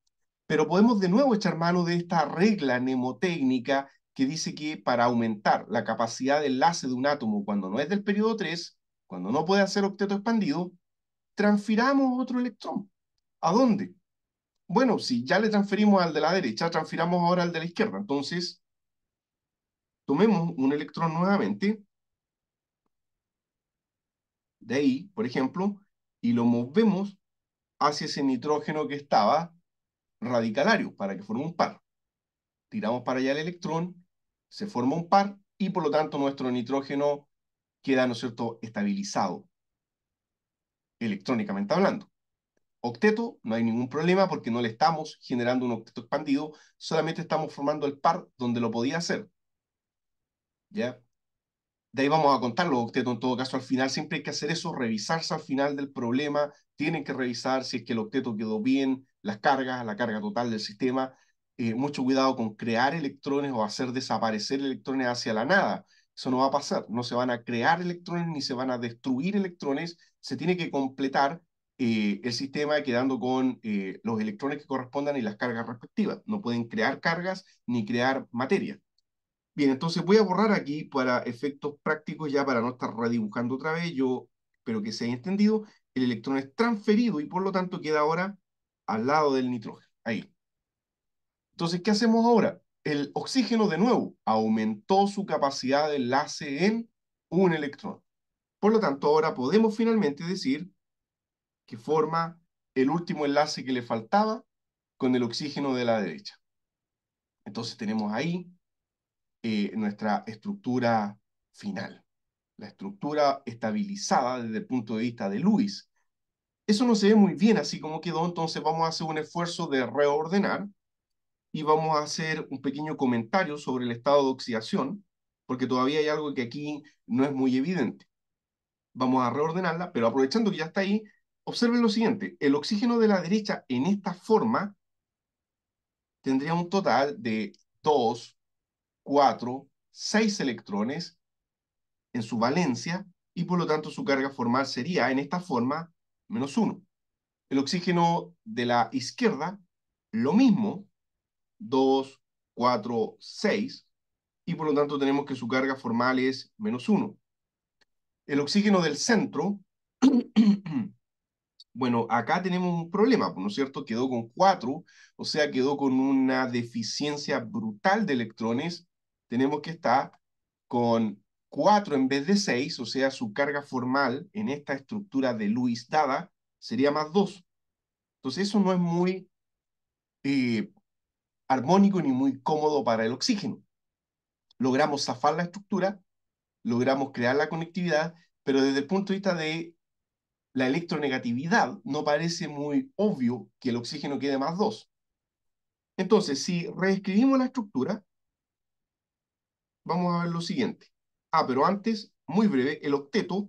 Pero podemos de nuevo echar mano de esta regla mnemotécnica que dice que para aumentar la capacidad de enlace de un átomo cuando no es del periodo 3, cuando no puede hacer octeto expandido, transfiramos otro electrón. ¿A dónde? Bueno, si ya le transferimos al de la derecha, transfiramos ahora al de la izquierda. Entonces, tomemos un electrón nuevamente, de ahí, por ejemplo, y lo movemos hacia ese nitrógeno que estaba radicalario para que forme un par. Tiramos para allá el electrón, se forma un par y por lo tanto nuestro nitrógeno queda, ¿no es cierto?, estabilizado electrónicamente hablando. Octeto, no hay ningún problema porque no le estamos generando un octeto expandido, solamente estamos formando el par donde lo podía hacer. ¿Ya? de ahí vamos a contarlo, octeto en todo caso, al final siempre hay que hacer eso, revisarse al final del problema, tienen que revisar si es que el octeto quedó bien, las cargas, la carga total del sistema, eh, mucho cuidado con crear electrones o hacer desaparecer electrones hacia la nada, eso no va a pasar, no se van a crear electrones ni se van a destruir electrones, se tiene que completar eh, el sistema quedando con eh, los electrones que correspondan y las cargas respectivas, no pueden crear cargas ni crear materia. Bien, entonces voy a borrar aquí para efectos prácticos, ya para no estar redibujando otra vez, yo espero que se haya entendido, el electrón es transferido y por lo tanto queda ahora al lado del nitrógeno, ahí. Entonces, ¿qué hacemos ahora? El oxígeno de nuevo aumentó su capacidad de enlace en un electrón. Por lo tanto, ahora podemos finalmente decir que forma el último enlace que le faltaba con el oxígeno de la derecha. Entonces tenemos ahí eh, nuestra estructura final, la estructura estabilizada desde el punto de vista de Luis. Eso no se ve muy bien así como quedó, entonces vamos a hacer un esfuerzo de reordenar y vamos a hacer un pequeño comentario sobre el estado de oxidación, porque todavía hay algo que aquí no es muy evidente. Vamos a reordenarla, pero aprovechando que ya está ahí, observen lo siguiente, el oxígeno de la derecha en esta forma tendría un total de 2, 4, 6 electrones en su valencia y por lo tanto su carga formal sería en esta forma menos 1. El oxígeno de la izquierda, lo mismo, 2, 4, 6, y por lo tanto tenemos que su carga formal es menos 1. El oxígeno del centro, (clears throat) bueno, acá tenemos un problema, ¿no es cierto? Quedó con 4, o sea, quedó con una deficiencia brutal de electrones tenemos que estar con 4 en vez de 6, o sea, su carga formal en esta estructura de Lewis dada sería más 2. Entonces eso no es muy eh, armónico ni muy cómodo para el oxígeno. Logramos zafar la estructura, logramos crear la conectividad, pero desde el punto de vista de la electronegatividad no parece muy obvio que el oxígeno quede más 2. Entonces, si reescribimos la estructura, vamos a ver lo siguiente. Ah, pero antes, muy breve, el octeto,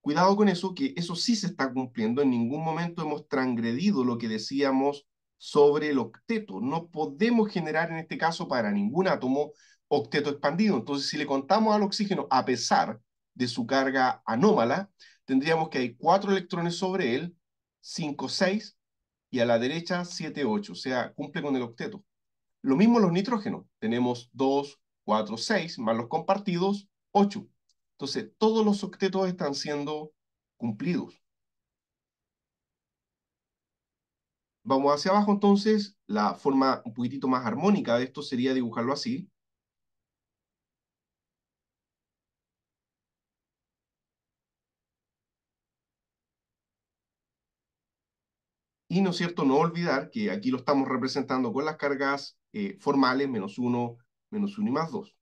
cuidado con eso, que eso sí se está cumpliendo. En ningún momento hemos transgredido lo que decíamos sobre el octeto. No podemos generar en este caso para ningún átomo octeto expandido. Entonces, si le contamos al oxígeno, a pesar de su carga anómala, tendríamos que hay cuatro electrones sobre él, 5, 6, y a la derecha 7, 8, o sea, cumple con el octeto. Lo mismo los nitrógenos, tenemos dos... 4, 6, más los compartidos, 8. Entonces, todos los octetos están siendo cumplidos. Vamos hacia abajo entonces, la forma un poquitito más armónica de esto sería dibujarlo así. Y no es cierto, no olvidar que aquí lo estamos representando con las cargas eh, formales, menos 1, menos 1 y más 2.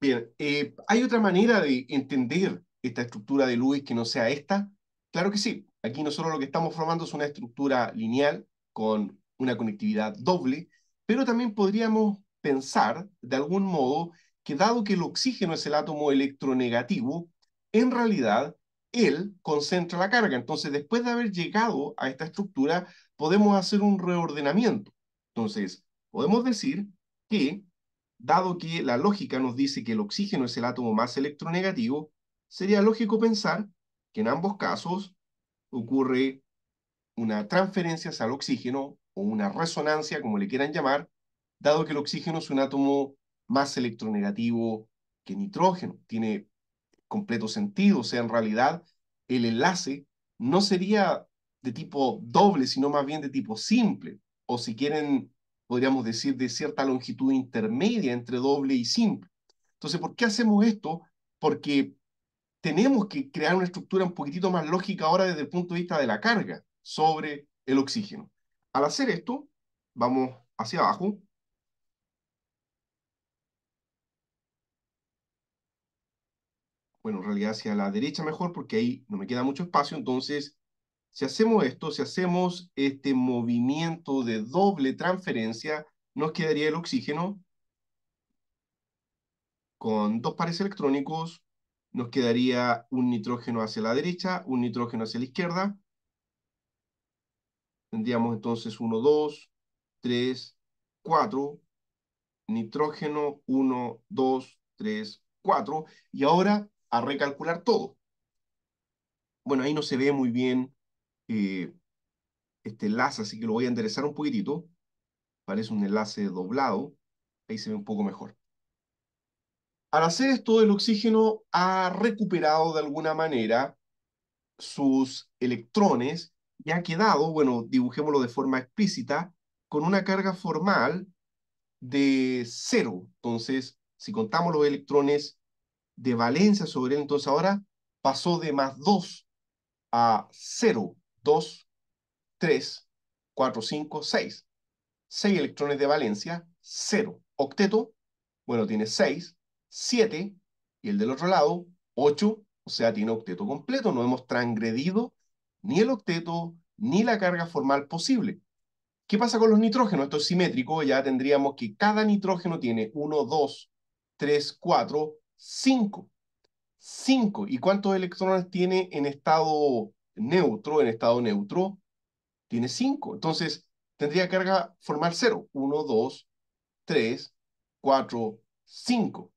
Bien, eh, ¿hay otra manera de entender esta estructura de Lewis que no sea esta? Claro que sí. Aquí nosotros lo que estamos formando es una estructura lineal con una conectividad doble, pero también podríamos pensar, de algún modo, que dado que el oxígeno es el átomo electronegativo, en realidad él concentra la carga. Entonces, después de haber llegado a esta estructura, podemos hacer un reordenamiento. Entonces, podemos decir que, dado que la lógica nos dice que el oxígeno es el átomo más electronegativo, sería lógico pensar que en ambos casos ocurre una transferencia hacia el oxígeno o una resonancia, como le quieran llamar, dado que el oxígeno es un átomo más electronegativo que nitrógeno. Tiene completo sentido, o sea, en realidad el enlace no sería de tipo doble, sino más bien de tipo simple o si quieren, podríamos decir, de cierta longitud intermedia entre doble y simple. Entonces, ¿por qué hacemos esto? Porque tenemos que crear una estructura un poquitito más lógica ahora desde el punto de vista de la carga sobre el oxígeno. Al hacer esto, vamos hacia abajo. Bueno, en realidad hacia la derecha mejor porque ahí no me queda mucho espacio, entonces si hacemos esto, si hacemos este movimiento de doble transferencia, nos quedaría el oxígeno con dos pares electrónicos, nos quedaría un nitrógeno hacia la derecha, un nitrógeno hacia la izquierda. Tendríamos entonces 1, 2, 3, 4, nitrógeno 1, 2, 3, 4. Y ahora a recalcular todo. Bueno, ahí no se ve muy bien eh, este enlace, así que lo voy a enderezar un poquitito. Parece un enlace doblado. Ahí se ve un poco mejor. Al hacer esto, el oxígeno ha recuperado de alguna manera sus electrones y ha quedado, bueno, dibujémoslo de forma explícita, con una carga formal de cero. Entonces, si contamos los electrones de valencia sobre él, entonces ahora pasó de más 2 a cero 2, 3, 4, 5, 6. 6 electrones de valencia, 0. Octeto, bueno, tiene 6, 7, y el del otro lado, 8, o sea, tiene octeto completo. No hemos transgredido ni el octeto ni la carga formal posible. ¿Qué pasa con los nitrógenos? Esto es simétrico, ya tendríamos que cada nitrógeno tiene 1, 2, 3, 4, 5. 5. ¿Y cuántos electrones tiene en estado neutro, en estado neutro, tiene 5. Entonces, tendría carga formal 0. 1, 2, 3, 4, 5.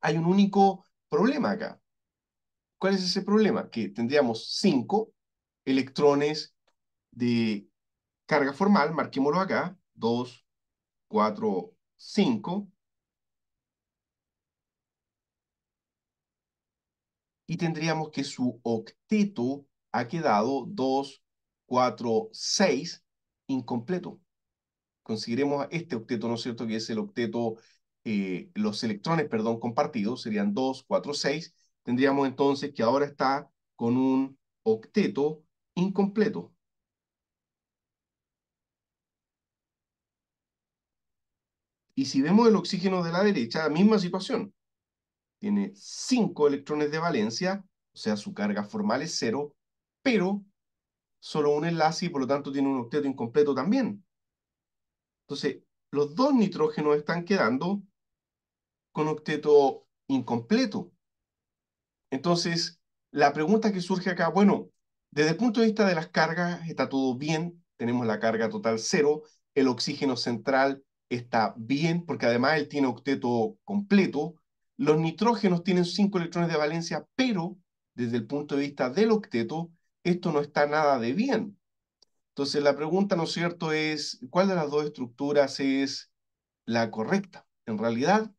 Hay un único problema acá. ¿Cuál es ese problema? Que tendríamos 5 electrones de carga formal, marquémoslo acá, 2, 4, 5, y tendríamos que su octeto ha quedado 2, 4, 6 incompleto. Consideremos este octeto, ¿no es cierto?, que es el octeto, eh, los electrones, perdón, compartidos, serían 2, 4, 6. Tendríamos entonces que ahora está con un octeto incompleto. Y si vemos el oxígeno de la derecha, la misma situación tiene cinco electrones de valencia, o sea, su carga formal es cero, pero solo un enlace y por lo tanto tiene un octeto incompleto también. Entonces, los dos nitrógenos están quedando con octeto incompleto. Entonces, la pregunta que surge acá, bueno, desde el punto de vista de las cargas está todo bien, tenemos la carga total cero, el oxígeno central está bien, porque además él tiene octeto completo, los nitrógenos tienen cinco electrones de valencia, pero desde el punto de vista del octeto, esto no está nada de bien. Entonces la pregunta, ¿no es cierto?, es ¿cuál de las dos estructuras es la correcta? En realidad,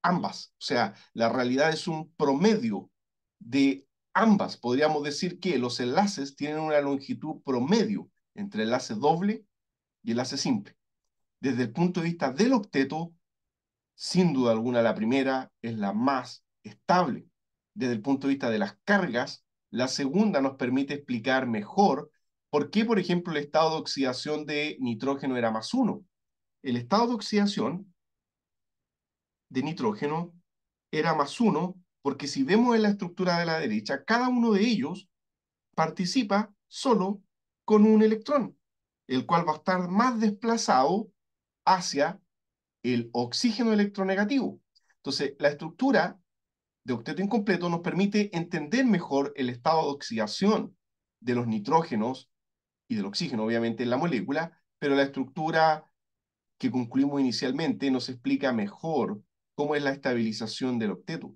ambas. O sea, la realidad es un promedio de ambas. Podríamos decir que los enlaces tienen una longitud promedio entre el enlace doble y el enlace simple. Desde el punto de vista del octeto, sin duda alguna, la primera es la más estable. Desde el punto de vista de las cargas, la segunda nos permite explicar mejor por qué, por ejemplo, el estado de oxidación de nitrógeno era más uno. El estado de oxidación de nitrógeno era más uno porque si vemos en la estructura de la derecha, cada uno de ellos participa solo con un electrón, el cual va a estar más desplazado hacia el oxígeno electronegativo. Entonces, la estructura de octeto incompleto nos permite entender mejor el estado de oxidación de los nitrógenos y del oxígeno, obviamente, en la molécula, pero la estructura que concluimos inicialmente nos explica mejor cómo es la estabilización del octeto.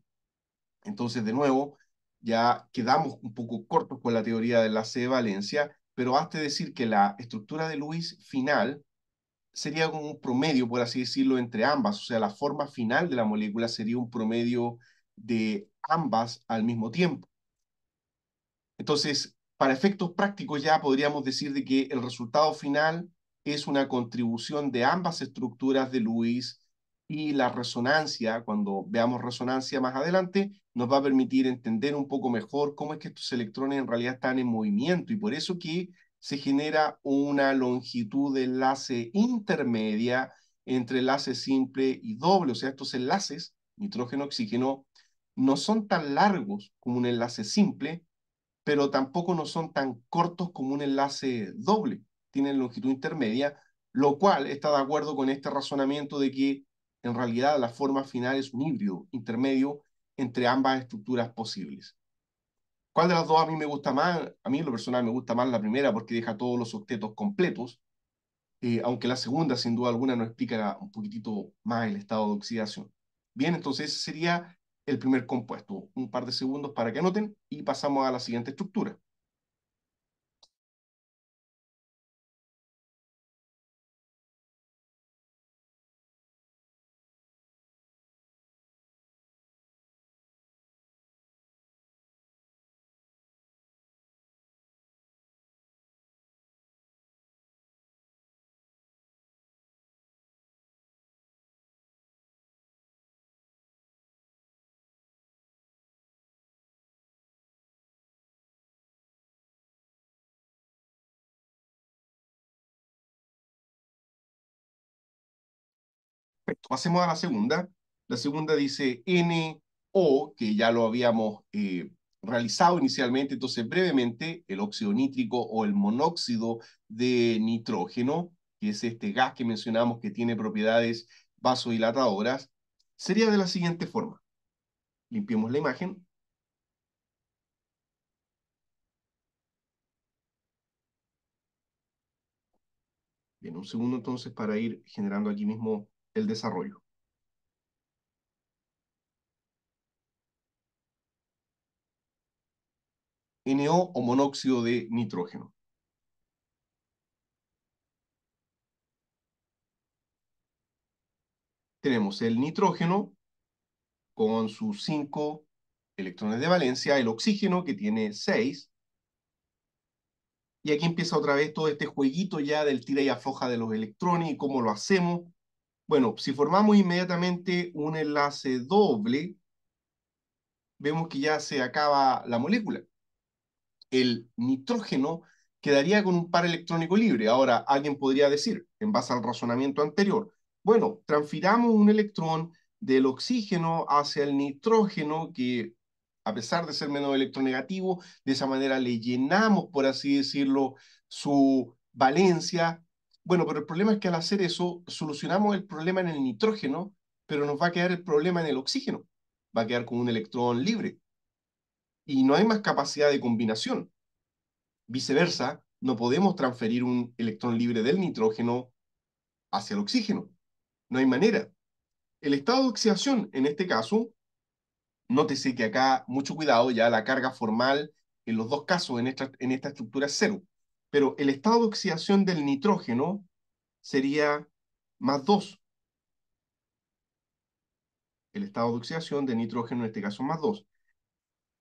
Entonces, de nuevo, ya quedamos un poco cortos con la teoría del enlace de valencia, pero basta decir que la estructura de Lewis final sería un promedio, por así decirlo, entre ambas. O sea, la forma final de la molécula sería un promedio de ambas al mismo tiempo. Entonces, para efectos prácticos ya podríamos decir de que el resultado final es una contribución de ambas estructuras de Lewis y la resonancia, cuando veamos resonancia más adelante, nos va a permitir entender un poco mejor cómo es que estos electrones en realidad están en movimiento y por eso que se genera una longitud de enlace intermedia entre enlace simple y doble. O sea, estos enlaces, nitrógeno-oxígeno, no son tan largos como un enlace simple, pero tampoco no son tan cortos como un enlace doble. Tienen longitud intermedia, lo cual está de acuerdo con este razonamiento de que en realidad la forma final es un híbrido intermedio entre ambas estructuras posibles. ¿Cuál de las dos a mí me gusta más? A mí, lo personal, me gusta más la primera porque deja todos los octetos completos, eh, aunque la segunda, sin duda alguna, no explica un poquitito más el estado de oxidación. Bien, entonces ese sería el primer compuesto. Un par de segundos para que anoten y pasamos a la siguiente estructura. Pasemos a la segunda. La segunda dice NO, que ya lo habíamos eh, realizado inicialmente. Entonces, brevemente, el óxido nítrico o el monóxido de nitrógeno, que es este gas que mencionamos que tiene propiedades vasodilatadoras, sería de la siguiente forma. Limpiemos la imagen. Bien, un segundo entonces para ir generando aquí mismo el desarrollo. NO o monóxido de nitrógeno. Tenemos el nitrógeno con sus cinco... electrones de valencia, el oxígeno que tiene seis. y aquí empieza otra vez todo este jueguito ya del tira y afloja de los electrones y cómo lo hacemos bueno, si formamos inmediatamente un enlace doble, vemos que ya se acaba la molécula. El nitrógeno quedaría con un par electrónico libre. Ahora, alguien podría decir, en base al razonamiento anterior, bueno, transfiramos un electrón del oxígeno hacia el nitrógeno, que a pesar de ser menos electronegativo, de esa manera le llenamos, por así decirlo, su valencia bueno, pero el problema es que al hacer eso, solucionamos el problema en el nitrógeno, pero nos va a quedar el problema en el oxígeno. Va a quedar con un electrón libre. Y no hay más capacidad de combinación. Viceversa, no podemos transferir un electrón libre del nitrógeno hacia el oxígeno. No hay manera. El estado de oxidación, en este caso, nótese que acá, mucho cuidado, ya la carga formal en los dos casos en esta, en esta estructura es cero. Pero el estado de oxidación del nitrógeno sería más 2. El estado de oxidación del nitrógeno en este caso más 2.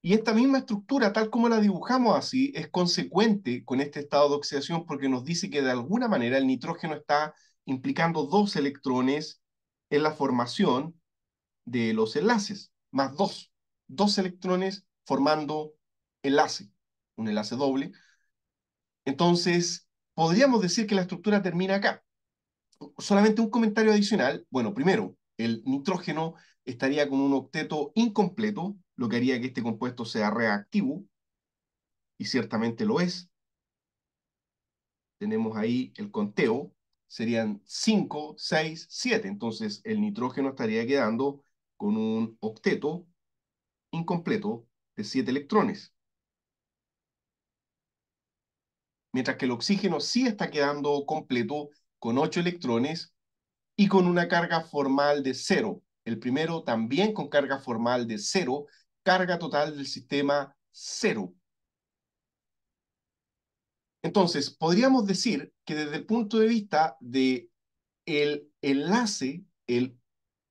Y esta misma estructura, tal como la dibujamos así, es consecuente con este estado de oxidación porque nos dice que de alguna manera el nitrógeno está implicando dos electrones en la formación de los enlaces, más dos. Dos electrones formando enlace, un enlace doble, entonces, podríamos decir que la estructura termina acá. Solamente un comentario adicional. Bueno, primero, el nitrógeno estaría con un octeto incompleto, lo que haría que este compuesto sea reactivo, y ciertamente lo es. Tenemos ahí el conteo, serían 5, 6, 7. Entonces, el nitrógeno estaría quedando con un octeto incompleto de 7 electrones. mientras que el oxígeno sí está quedando completo con 8 electrones y con una carga formal de 0. El primero también con carga formal de 0, carga total del sistema 0. Entonces, podríamos decir que desde el punto de vista de el enlace, el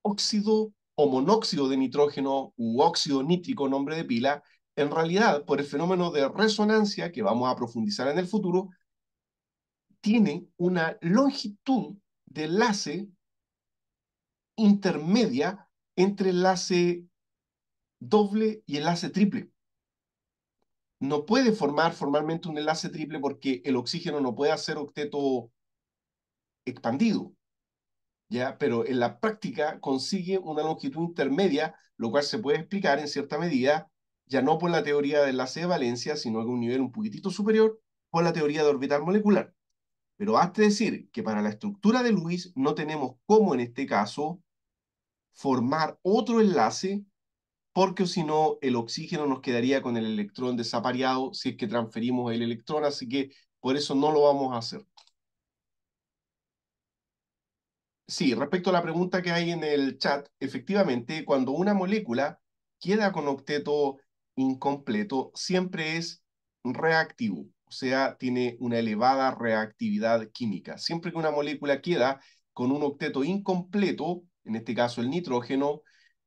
óxido o monóxido de nitrógeno u óxido nítrico, nombre de pila, en realidad, por el fenómeno de resonancia que vamos a profundizar en el futuro, tiene una longitud de enlace intermedia entre enlace doble y enlace triple. No puede formar formalmente un enlace triple porque el oxígeno no puede hacer octeto expandido. ¿ya? Pero en la práctica consigue una longitud intermedia, lo cual se puede explicar en cierta medida ya no por la teoría de enlace de valencia, sino que un nivel un poquitito superior por la teoría de orbital molecular. Pero de decir que para la estructura de Lewis no tenemos cómo en este caso formar otro enlace, porque si no el oxígeno nos quedaría con el electrón desapareado si es que transferimos el electrón, así que por eso no lo vamos a hacer. Sí, respecto a la pregunta que hay en el chat, efectivamente, cuando una molécula queda con octeto incompleto siempre es reactivo, o sea, tiene una elevada reactividad química. Siempre que una molécula queda con un octeto incompleto, en este caso el nitrógeno,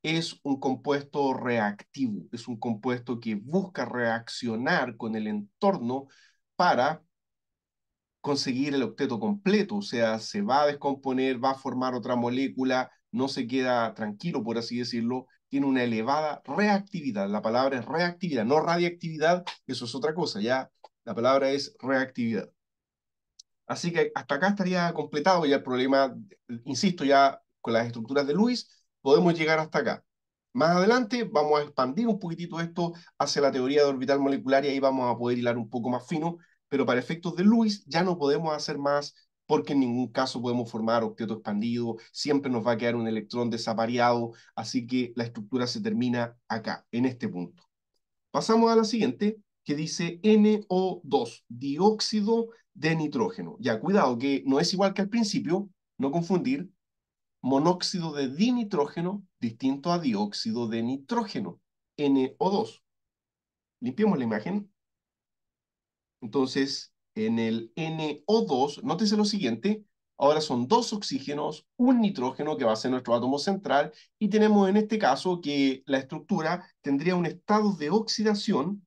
es un compuesto reactivo, es un compuesto que busca reaccionar con el entorno para conseguir el octeto completo, o sea, se va a descomponer, va a formar otra molécula, no se queda tranquilo, por así decirlo, tiene una elevada reactividad. La palabra es reactividad, no radiactividad, eso es otra cosa, ya la palabra es reactividad. Así que hasta acá estaría completado ya el problema, insisto, ya con las estructuras de Lewis, podemos llegar hasta acá. Más adelante vamos a expandir un poquitito esto hacia la teoría de orbital molecular y ahí vamos a poder hilar un poco más fino, pero para efectos de Lewis ya no podemos hacer más porque en ningún caso podemos formar octeto expandido, siempre nos va a quedar un electrón desapareado, así que la estructura se termina acá, en este punto. Pasamos a la siguiente, que dice NO2, dióxido de nitrógeno. Ya, cuidado, que no es igual que al principio, no confundir, monóxido de dinitrógeno distinto a dióxido de nitrógeno, NO2. Limpiemos la imagen. Entonces, en el NO2, nótese lo siguiente, ahora son dos oxígenos, un nitrógeno que va a ser nuestro átomo central, y tenemos en este caso que la estructura tendría un estado de oxidación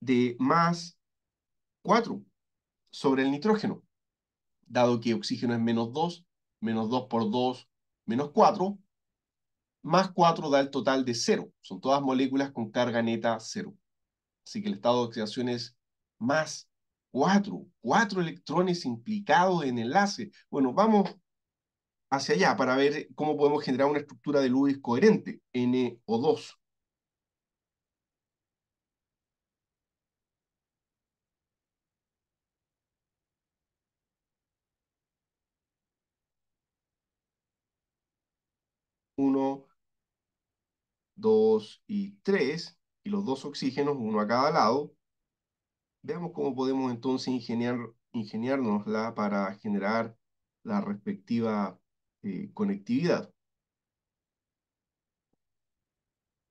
de más 4 sobre el nitrógeno, dado que oxígeno es menos 2, menos 2 por 2, menos 4, más 4 da el total de 0. Son todas moléculas con carga neta 0. Así que el estado de oxidación es más cuatro, cuatro electrones implicados en enlace. Bueno, vamos hacia allá para ver cómo podemos generar una estructura de luz coherente, NO2. Uno, dos y tres, y los dos oxígenos, uno a cada lado, Veamos cómo podemos entonces ingeniar, ingeniárnosla para generar la respectiva eh, conectividad.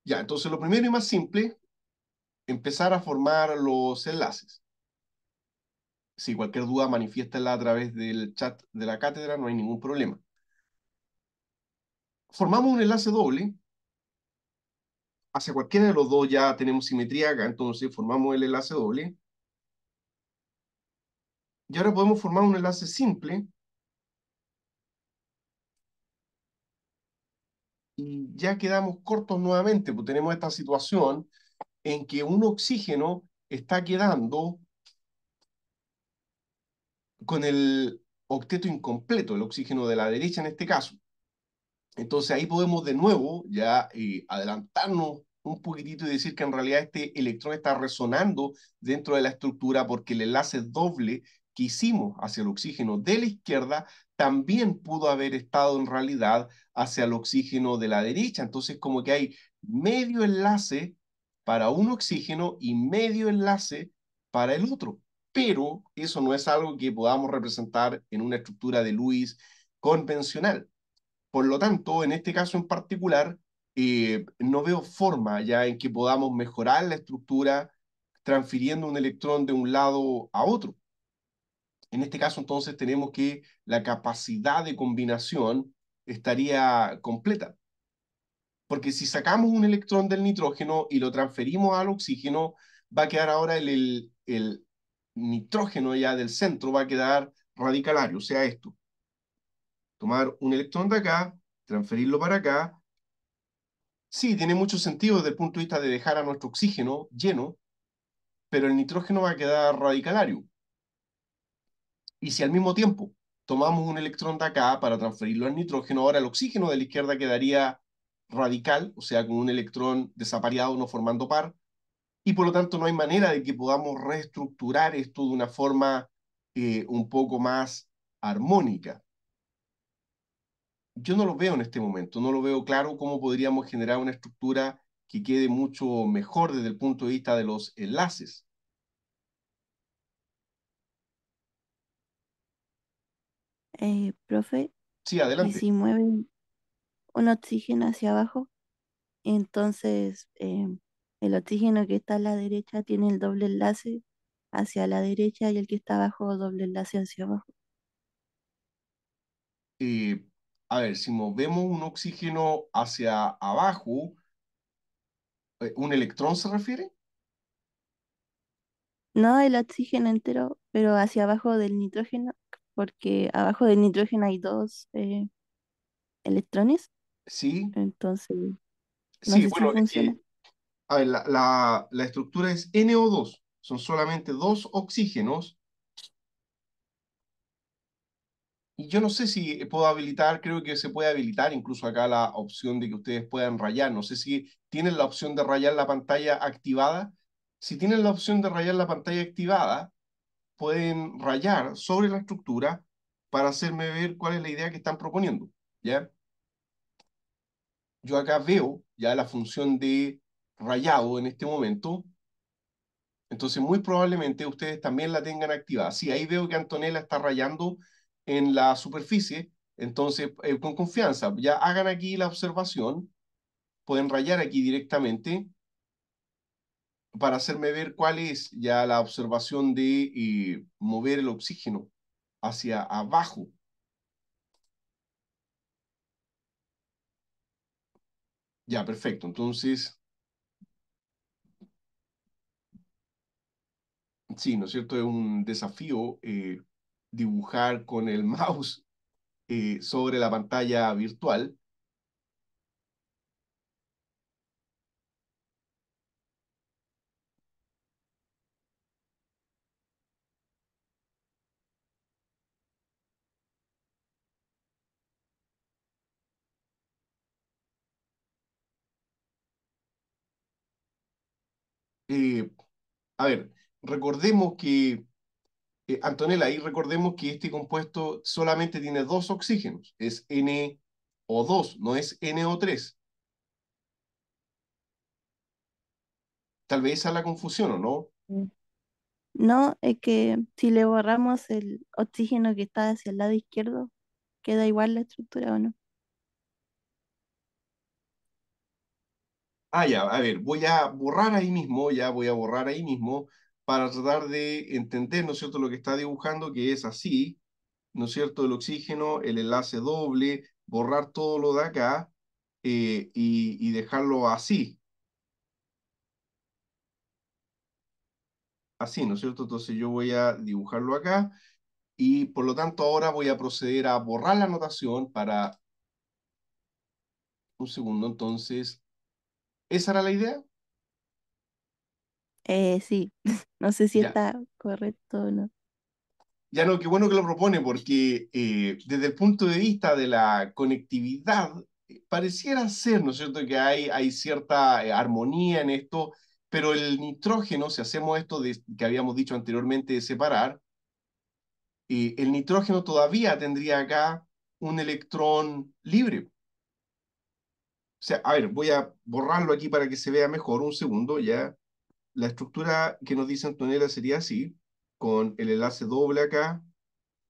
Ya, entonces lo primero y más simple, empezar a formar los enlaces. Si cualquier duda, manifiéstala a través del chat de la cátedra, no hay ningún problema. Formamos un enlace doble. Hacia cualquiera de los dos ya tenemos simetría acá, entonces formamos el enlace doble y ahora podemos formar un enlace simple. Y ya quedamos cortos nuevamente, pues tenemos esta situación en que un oxígeno está quedando con el octeto incompleto, el oxígeno de la derecha en este caso. Entonces ahí podemos de nuevo ya eh, adelantarnos un poquitito y decir que en realidad este electrón está resonando dentro de la estructura porque el enlace doble que hicimos hacia el oxígeno de la izquierda también pudo haber estado en realidad hacia el oxígeno de la derecha. Entonces, como que hay medio enlace para un oxígeno y medio enlace para el otro. Pero eso no es algo que podamos representar en una estructura de Lewis convencional. Por lo tanto, en este caso en particular, eh, no veo forma ya en que podamos mejorar la estructura transfiriendo un electrón de un lado a otro. En este caso, entonces, tenemos que la capacidad de combinación estaría completa. Porque si sacamos un electrón del nitrógeno y lo transferimos al oxígeno, va a quedar ahora el, el, nitrógeno ya del centro, va a quedar radicalario, o sea, esto. Tomar un electrón de acá, transferirlo para acá. Sí, tiene mucho sentido desde el punto de vista de dejar a nuestro oxígeno lleno, pero el nitrógeno va a quedar radicalario. Y si al mismo tiempo tomamos un electrón de acá para transferirlo al nitrógeno, ahora el oxígeno de la izquierda quedaría radical, o sea, con un electrón desapareado no formando par, y por lo tanto no hay manera de que podamos reestructurar esto de una forma eh, un poco más armónica. Yo no lo veo en este momento, no lo veo claro cómo podríamos generar una estructura que quede mucho mejor desde el punto de vista de los enlaces. Eh, profe. si mueven un oxígeno hacia abajo, entonces em, el oxígeno que está a la derecha tiene el doble enlace hacia la derecha y el que está abajo doble enlace hacia abajo. Eh, a ver, si movemos un oxígeno hacia abajo, eh, ¿un electrón se refiere? No, el oxígeno entero, pero hacia abajo del nitrógeno, porque abajo del nitrógeno hay dos eh, electrones. Sí. Entonces, no sí, sé bueno, funciona. a ver, la, la estructura es NO2, son solamente dos oxígenos. Y yo no sé si puedo habilitar, creo que se puede habilitar incluso acá la opción de que ustedes puedan rayar. No sé si tienen la opción de rayar la pantalla activada. Si tienen la opción de rayar la pantalla activada, pueden rayar sobre la estructura para hacerme ver cuál es la idea que están proponiendo, ¿ya? Yo acá veo ya la función de rayado en este momento, entonces muy probablemente ustedes también la tengan activada. Sí, ahí veo que Antonella está rayando en la superficie, entonces eh, con confianza, ya hagan aquí la observación, pueden rayar aquí directamente, para hacerme ver cuál es ya la observación de eh, mover el oxígeno hacia abajo. Ya, perfecto. Entonces, sí, ¿no es cierto? Es un desafío eh, dibujar con el (laughs) mouse eh, sobre la pantalla virtual Eh, a ver, recordemos que, eh, Antonella, ahí recordemos que este compuesto solamente tiene dos oxígenos, es NO2, no es NO3. Tal vez esa la confusión, ¿o no? No, es que si le borramos el oxígeno que está hacia el lado izquierdo, queda igual la estructura, ¿o no? ah, ya, a ver, voy a borrar ahí mismo, ya voy a borrar ahí mismo para tratar de entender, ¿no es cierto?, lo que está dibujando, que es así, ¿no es cierto?, el oxígeno, el enlace doble, borrar todo lo de acá eh, y, y dejarlo así. Así, ¿no es cierto? Entonces yo voy a dibujarlo acá y por lo tanto ahora voy a proceder a borrar la anotación para un segundo, entonces ¿Esa era la idea? Eh, sí, (laughs) no sé si está correcto o no. Ya no, qué bueno que lo propone, porque eh, desde el punto de vista de la conectividad, eh, pareciera ser, ¿no es cierto?, que hay, hay cierta armonía en esto, pero el nitrógeno, si hacemos esto que habíamos dicho anteriormente de separar, el nitrógeno todavía tendría acá un electrón libre. O sea, a ver, voy a borrarlo aquí para que se vea mejor un segundo, ya. La estructura que nos dice Antonella sería así, con el enlace doble acá,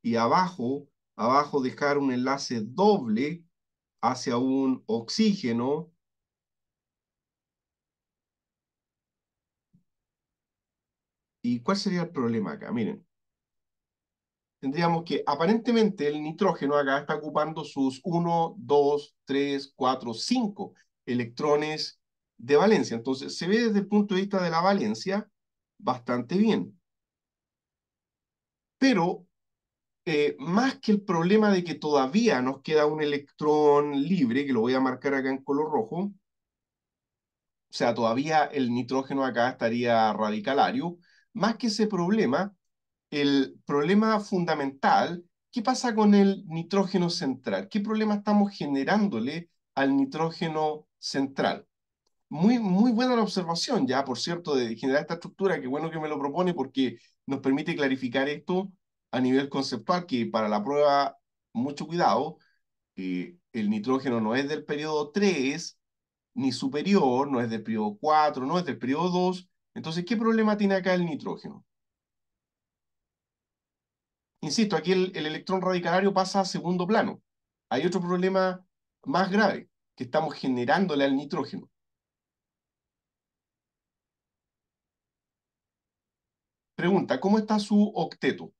y abajo, abajo dejar un enlace doble hacia un oxígeno, ¿Y cuál sería el problema acá? Miren, tendríamos que aparentemente el nitrógeno acá está ocupando sus 1, 2, 3, 4, 5 electrones de valencia. Entonces se ve desde el punto de vista de la valencia bastante bien. Pero eh, más que el problema de que todavía nos queda un electrón libre, que lo voy a marcar acá en color rojo, o sea, todavía el nitrógeno acá estaría radicalario, más que ese problema, el problema fundamental, ¿qué pasa con el nitrógeno central? ¿Qué problema estamos generándole al nitrógeno central? Muy, muy buena la observación ya, por cierto, de generar esta estructura, qué bueno que me lo propone porque nos permite clarificar esto a nivel conceptual, que para la prueba, mucho cuidado, eh, el nitrógeno no es del periodo 3 ni superior, no es del periodo 4, no es del periodo 2. Entonces, ¿qué problema tiene acá el nitrógeno? insisto, aquí el, electrón radicalario pasa a segundo plano. Hay otro problema más grave, que estamos generándole al nitrógeno. Pregunta, ¿cómo está su octeto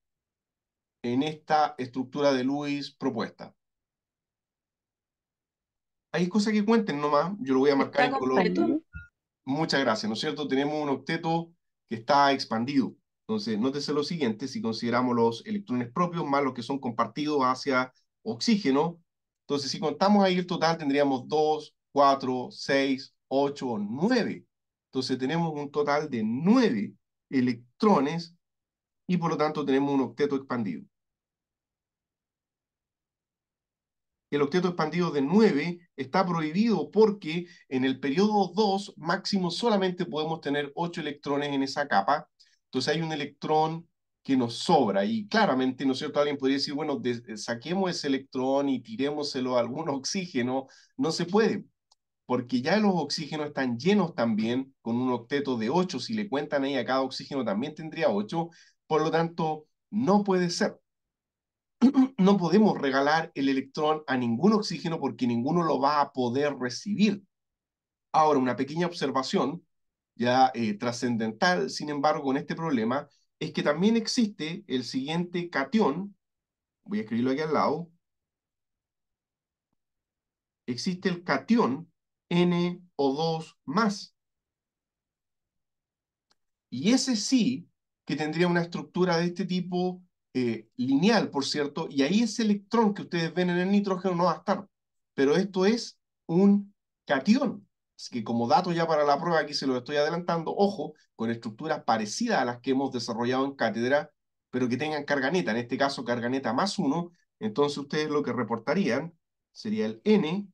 en esta estructura de Lewis propuesta? Hay cosas que cuenten nomás, yo lo voy a marcar en color. Muchas gracias, ¿no es cierto? Tenemos un octeto que está expandido. Entonces, nótese lo siguiente, si consideramos los electrones propios más los que son compartidos hacia oxígeno, entonces si contamos ahí el total tendríamos 2, 4, 6, 8, 9. Entonces tenemos un total de 9 electrones y por lo tanto tenemos un octeto expandido. el octeto expandido de 9 está prohibido porque en el periodo 2 máximo solamente podemos tener 8 electrones en esa capa entonces hay un electrón que nos sobra y claramente, ¿no es cierto? Alguien podría decir, bueno, eh, saquemos ese electrón y tirémoselo a algún (laughs) oxígeno. No se puede, porque ya los oxígenos están llenos también con un octeto de 8. Si le cuentan ahí a cada oxígeno también tendría 8. Por lo tanto, no puede ser. (clears throat) No podemos regalar el electrón a ningún oxígeno porque ninguno lo va a poder recibir. Ahora, una pequeña observación eh, trascendental, sin embargo, en este problema, es que también existe el siguiente cation, voy a escribirlo aquí al lado, existe el cation NO2 más. Y ese sí que tendría una estructura de este tipo eh, lineal, por cierto, y ahí ese electrón que ustedes ven en el nitrógeno no va a estar, pero esto es un cation. Así que como dato ya para la prueba, aquí se lo estoy adelantando, ojo, con estructuras parecidas a las que hemos desarrollado en cátedra, pero que tengan carga neta, en este caso carga neta más uno, entonces ustedes lo que reportarían sería el N,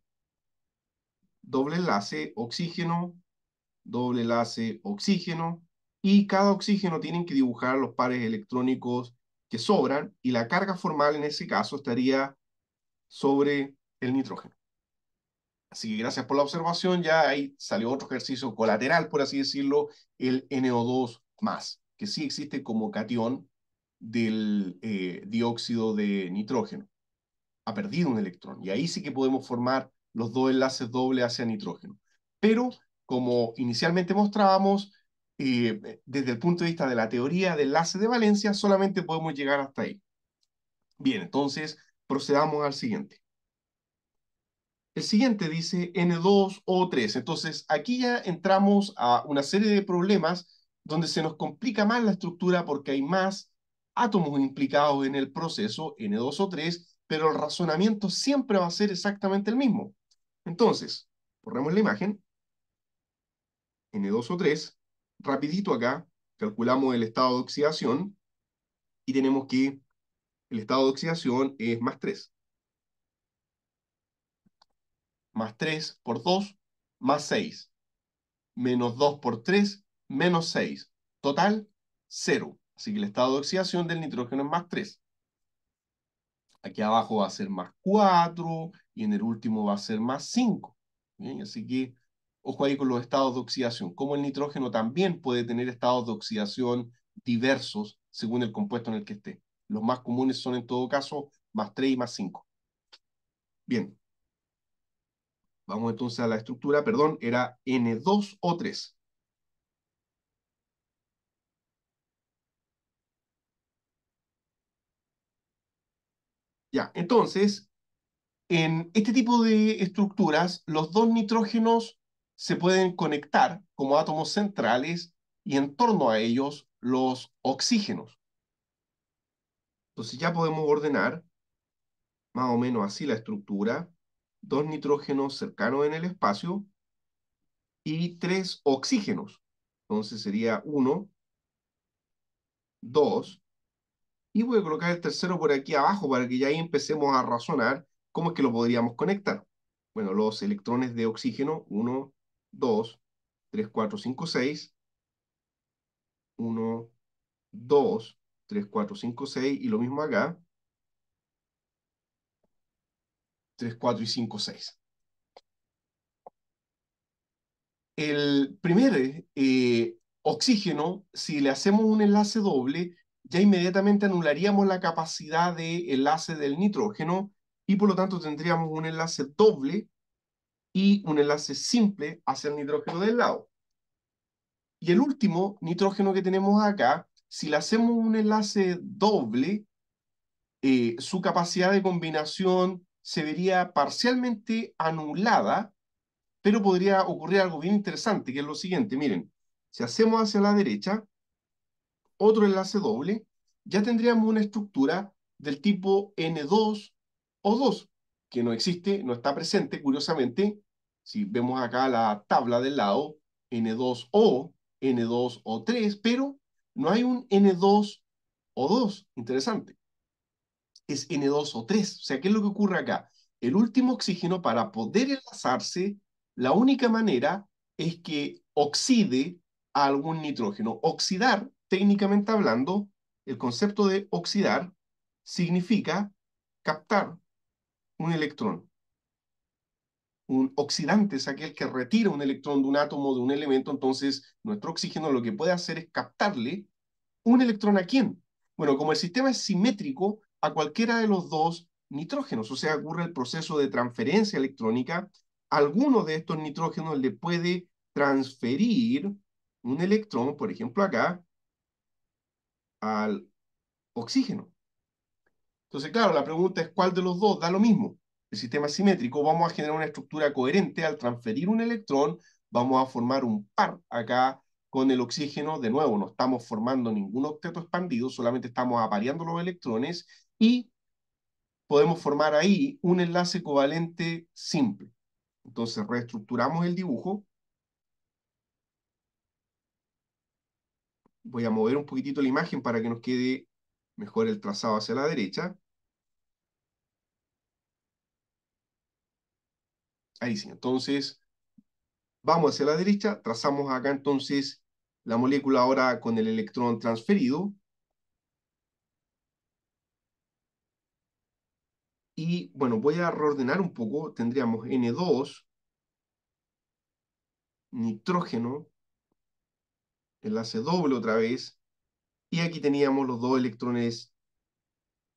doble enlace, oxígeno, doble enlace, oxígeno, y cada oxígeno tienen que dibujar los pares electrónicos que sobran, y la carga formal en ese caso estaría sobre el nitrógeno. Así que gracias por la observación. Ya ahí salió otro ejercicio colateral, por así decirlo, el NO2 que sí existe como cation del eh, dióxido de nitrógeno. Ha perdido un electrón y ahí sí que podemos formar los dos enlaces dobles hacia nitrógeno. Pero, como inicialmente mostrábamos, eh, desde el punto de vista de la teoría del enlace de valencia, solamente podemos llegar hasta ahí. Bien, entonces procedamos al siguiente. El siguiente dice N2 o 3. Entonces, aquí ya entramos a una serie de problemas donde se nos complica más la estructura porque hay más átomos implicados en el proceso, N2 o 3, pero el razonamiento siempre va a ser exactamente el mismo. Entonces, ponemos la imagen, N2 o 3, rapidito acá, calculamos el estado de oxidación y tenemos que el estado de oxidación es más 3 más 3 por 2, más 6. Menos 2 por 3, menos 6. Total, 0. Así que el estado de oxidación del nitrógeno es más 3. Aquí abajo va a ser más 4 y en el último va a ser más 5. Así que ojo ahí con los estados de oxidación. Como el nitrógeno también puede tener estados de oxidación diversos según el compuesto en el que esté. Los más comunes son en todo caso más 3 y más 5. Bien, Vamos entonces a la estructura, perdón, era N2O3. Ya, entonces, en este tipo de estructuras, los dos nitrógenos se pueden conectar como átomos centrales y en torno a ellos los oxígenos. Entonces ya podemos ordenar más o menos así la estructura dos nitrógenos cercanos en el espacio y tres oxígenos. Entonces sería 1, 2. y voy a colocar el tercero por aquí abajo para que ya ahí empecemos a razonar cómo es que lo podríamos conectar. Bueno, los electrones de oxígeno, 1, 2, 3, 4, 5, 6, 1, 2, 3, 4, 5, 6, y lo mismo acá, 3, 4 y 5, 6. El primer eh, oxígeno, si le hacemos un enlace doble, ya inmediatamente anularíamos la capacidad de enlace del nitrógeno y por lo tanto tendríamos un enlace doble y un enlace simple hacia el nitrógeno del lado. Y el último nitrógeno que tenemos acá, si le hacemos un enlace doble, eh, su capacidad de combinación se vería parcialmente anulada, pero podría ocurrir algo bien interesante, que es lo siguiente, miren, si hacemos hacia la derecha, otro enlace doble, ya tendríamos una estructura del tipo N2 o 2, que no existe, no está presente, curiosamente, si vemos acá la tabla del lado, N2O, N2O3, pero no hay un N2O2, interesante es N2O3. O sea, ¿qué es lo que ocurre acá? El último oxígeno, para poder enlazarse, la única manera es que oxide a algún nitrógeno. Oxidar, técnicamente hablando, el concepto de oxidar significa captar un electrón. Un oxidante es aquel que retira un electrón de un átomo, de un elemento, entonces nuestro oxígeno lo que puede hacer es captarle un electrón a quién. Bueno, como el sistema es simétrico, a cualquiera de los dos nitrógenos, o sea, ocurre el proceso de transferencia electrónica, alguno de estos nitrógenos le puede transferir un electrón, por ejemplo acá, al oxígeno. Entonces, claro, la pregunta es cuál de los dos da lo mismo. El sistema simétrico, vamos a generar una estructura coherente al transferir un electrón, vamos a formar un par acá con el oxígeno. De nuevo, no estamos formando ningún octeto expandido, solamente estamos apareando los electrones y podemos formar ahí un enlace covalente simple. Entonces reestructuramos el dibujo. Voy a mover un poquitito la imagen para que nos quede mejor el trazado hacia la derecha. Ahí sí, entonces vamos hacia la derecha, trazamos acá entonces la molécula ahora con el electrón transferido, Y bueno, voy a reordenar un poco. Tendríamos N2, nitrógeno, enlace doble otra vez. Y aquí teníamos los dos electrones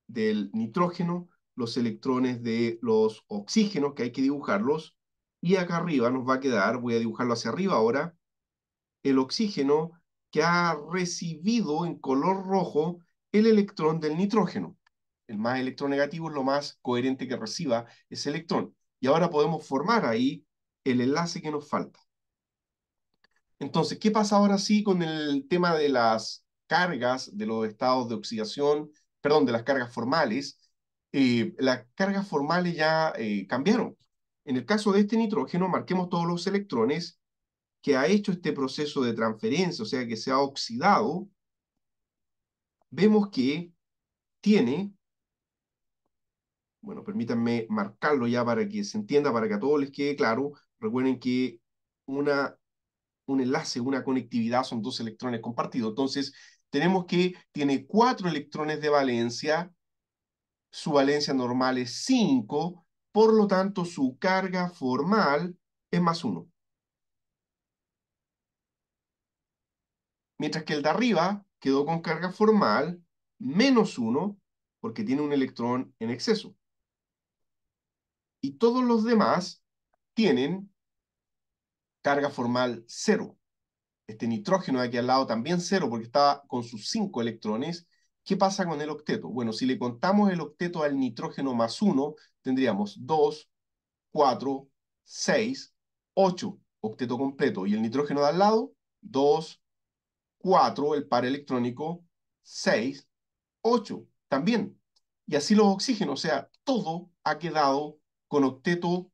del nitrógeno, los electrones de los oxígenos, que hay que dibujarlos. Y acá arriba nos va a quedar, voy a dibujarlo hacia arriba ahora, el oxígeno que ha recibido en color rojo el electrón del nitrógeno el más electronegativo es lo más coherente que reciba ese electrón. Y ahora podemos formar ahí el enlace que nos falta. Entonces, ¿qué pasa ahora sí con el tema de las cargas, de los estados de oxidación, perdón, de las cargas formales? Eh, las cargas formales ya eh, cambiaron. En el caso de este nitrógeno, marquemos todos los electrones que ha hecho este proceso de transferencia, o sea, que se ha oxidado, vemos que tiene bueno, permítanme marcarlo ya para que se entienda, para que a todos les quede claro. Recuerden que una, un enlace, una conectividad son dos electrones compartidos. Entonces, tenemos que tiene cuatro electrones de valencia, su valencia normal es cinco, por lo tanto, su carga formal es más uno. Mientras que el de arriba quedó con carga formal menos uno, porque tiene un electrón en exceso y todos los demás tienen carga formal cero. Este nitrógeno de aquí al lado también cero porque está con sus cinco electrones. ¿Qué pasa con el octeto? Bueno, si le contamos el octeto al nitrógeno más uno, tendríamos dos, cuatro, seis, ocho octeto completo. Y el nitrógeno de al lado, dos, cuatro, el par electrónico, seis, ocho también. Y así los oxígenos, o sea, todo ha quedado con octeto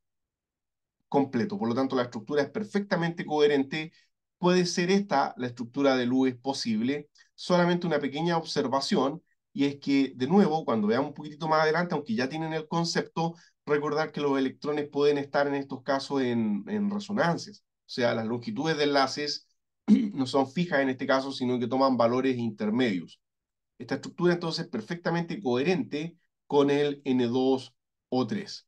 completo. Por lo tanto, la estructura es perfectamente coherente. Puede ser esta la estructura del U, es posible. Solamente una pequeña observación, y es que, de nuevo, cuando veamos un poquitito más adelante, aunque ya tienen el concepto, recordar que los electrones pueden estar en estos casos en, en resonancias. O sea, las longitudes de enlaces (clears throat) no son fijas en este caso, sino que toman valores intermedios. Esta estructura entonces es perfectamente coherente con el N2O3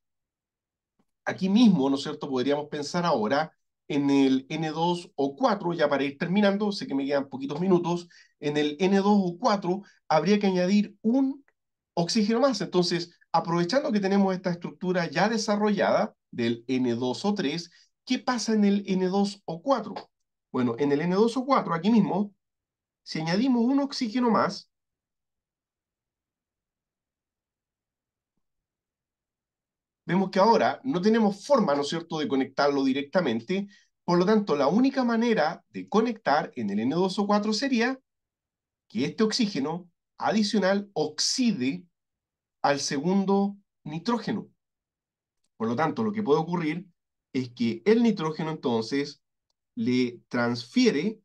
aquí mismo, ¿no es cierto?, podríamos pensar ahora en el N2 o 4, ya para ir terminando, sé que me quedan poquitos minutos, en el N2 o 4 habría que añadir un oxígeno más. Entonces, aprovechando que tenemos esta estructura ya desarrollada del N2 o 3, ¿qué pasa en el N2 o 4? Bueno, en el N2 o 4, aquí mismo, si añadimos un oxígeno más, vemos que ahora no tenemos forma, ¿no es cierto?, de conectarlo directamente. Por lo tanto, la única manera de conectar en el N2O4 sería que este oxígeno adicional oxide al segundo nitrógeno. Por lo tanto, lo que puede ocurrir es que el nitrógeno entonces le transfiere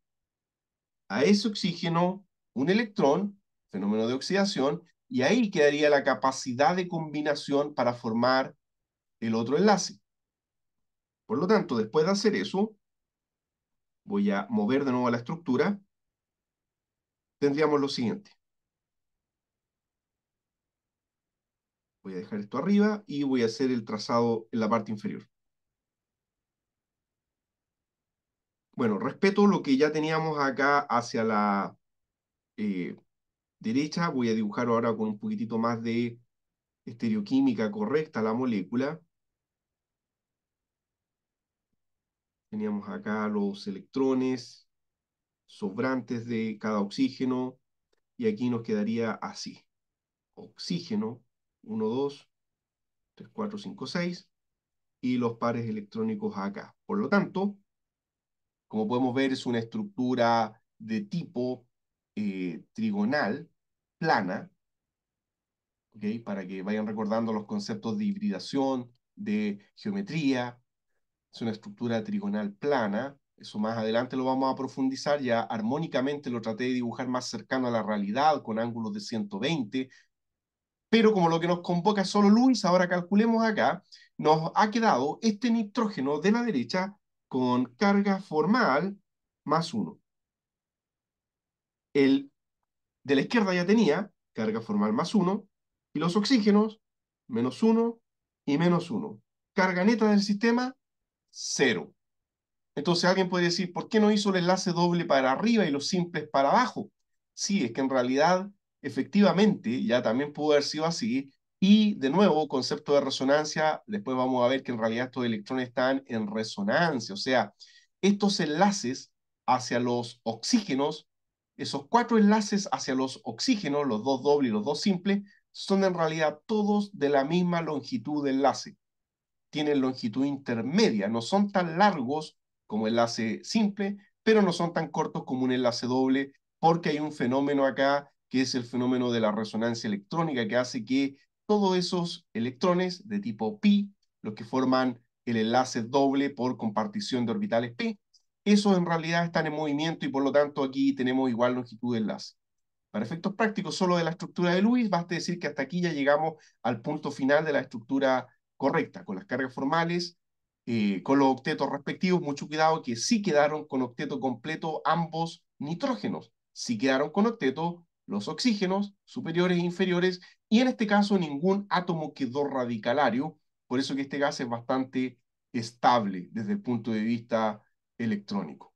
a ese oxígeno un electrón, fenómeno de oxidación, y ahí quedaría la capacidad de combinación para formar el otro enlace. Por lo tanto, después de hacer eso, voy a mover de nuevo la estructura, tendríamos lo siguiente. Voy a dejar esto arriba y voy a hacer el trazado en la parte inferior. Bueno, respeto lo que ya teníamos acá hacia la eh, derecha, voy a dibujar ahora con un poquitito más de estereoquímica correcta la molécula. Teníamos acá los electrones sobrantes de cada oxígeno y aquí nos quedaría así. Oxígeno, 1, 2, 3, 4, 5, 6 y los pares electrónicos acá. Por lo tanto, como podemos ver, es una estructura de tipo eh, trigonal, plana, para que vayan recordando los conceptos de hibridación, de geometría, es una estructura trigonal plana, eso más adelante lo vamos a profundizar, ya armónicamente lo traté de dibujar más cercano a la realidad, con ángulos de 120, pero como lo que nos convoca solo Luis, ahora calculemos acá, nos ha quedado este nitrógeno de la derecha con carga formal más 1. El de la izquierda ya tenía carga formal más 1, y los oxígenos menos uno, y menos uno, Carga neta del sistema cero. Entonces alguien puede decir, ¿por qué no hizo el enlace doble para arriba y los simples para abajo? Sí, es que en realidad, efectivamente, ya también pudo haber sido así. Y de nuevo, concepto de resonancia, después vamos a ver que en realidad estos electrones están en resonancia. O sea, estos enlaces hacia los oxígenos, esos cuatro enlaces hacia los oxígenos, los dos dobles y los dos simples, son en realidad todos de la misma longitud de enlace tienen longitud intermedia, no son tan largos como enlace simple, pero no son tan cortos como un enlace doble, porque hay un fenómeno acá que es el fenómeno de la resonancia electrónica que hace que todos esos electrones de tipo pi, los que forman el enlace doble por compartición de orbitales p, esos en realidad están en movimiento y por lo tanto aquí tenemos igual longitud de enlace. Para efectos prácticos solo de la estructura de Lewis, basta decir que hasta aquí ya llegamos al punto final de la estructura correcta, con las cargas formales, eh, con los octetos respectivos. Mucho cuidado que sí quedaron con octeto completo ambos nitrógenos, sí quedaron con octeto los oxígenos superiores e inferiores, y en este caso ningún átomo quedó radicalario, por eso que este gas es bastante estable desde el punto de vista electrónico.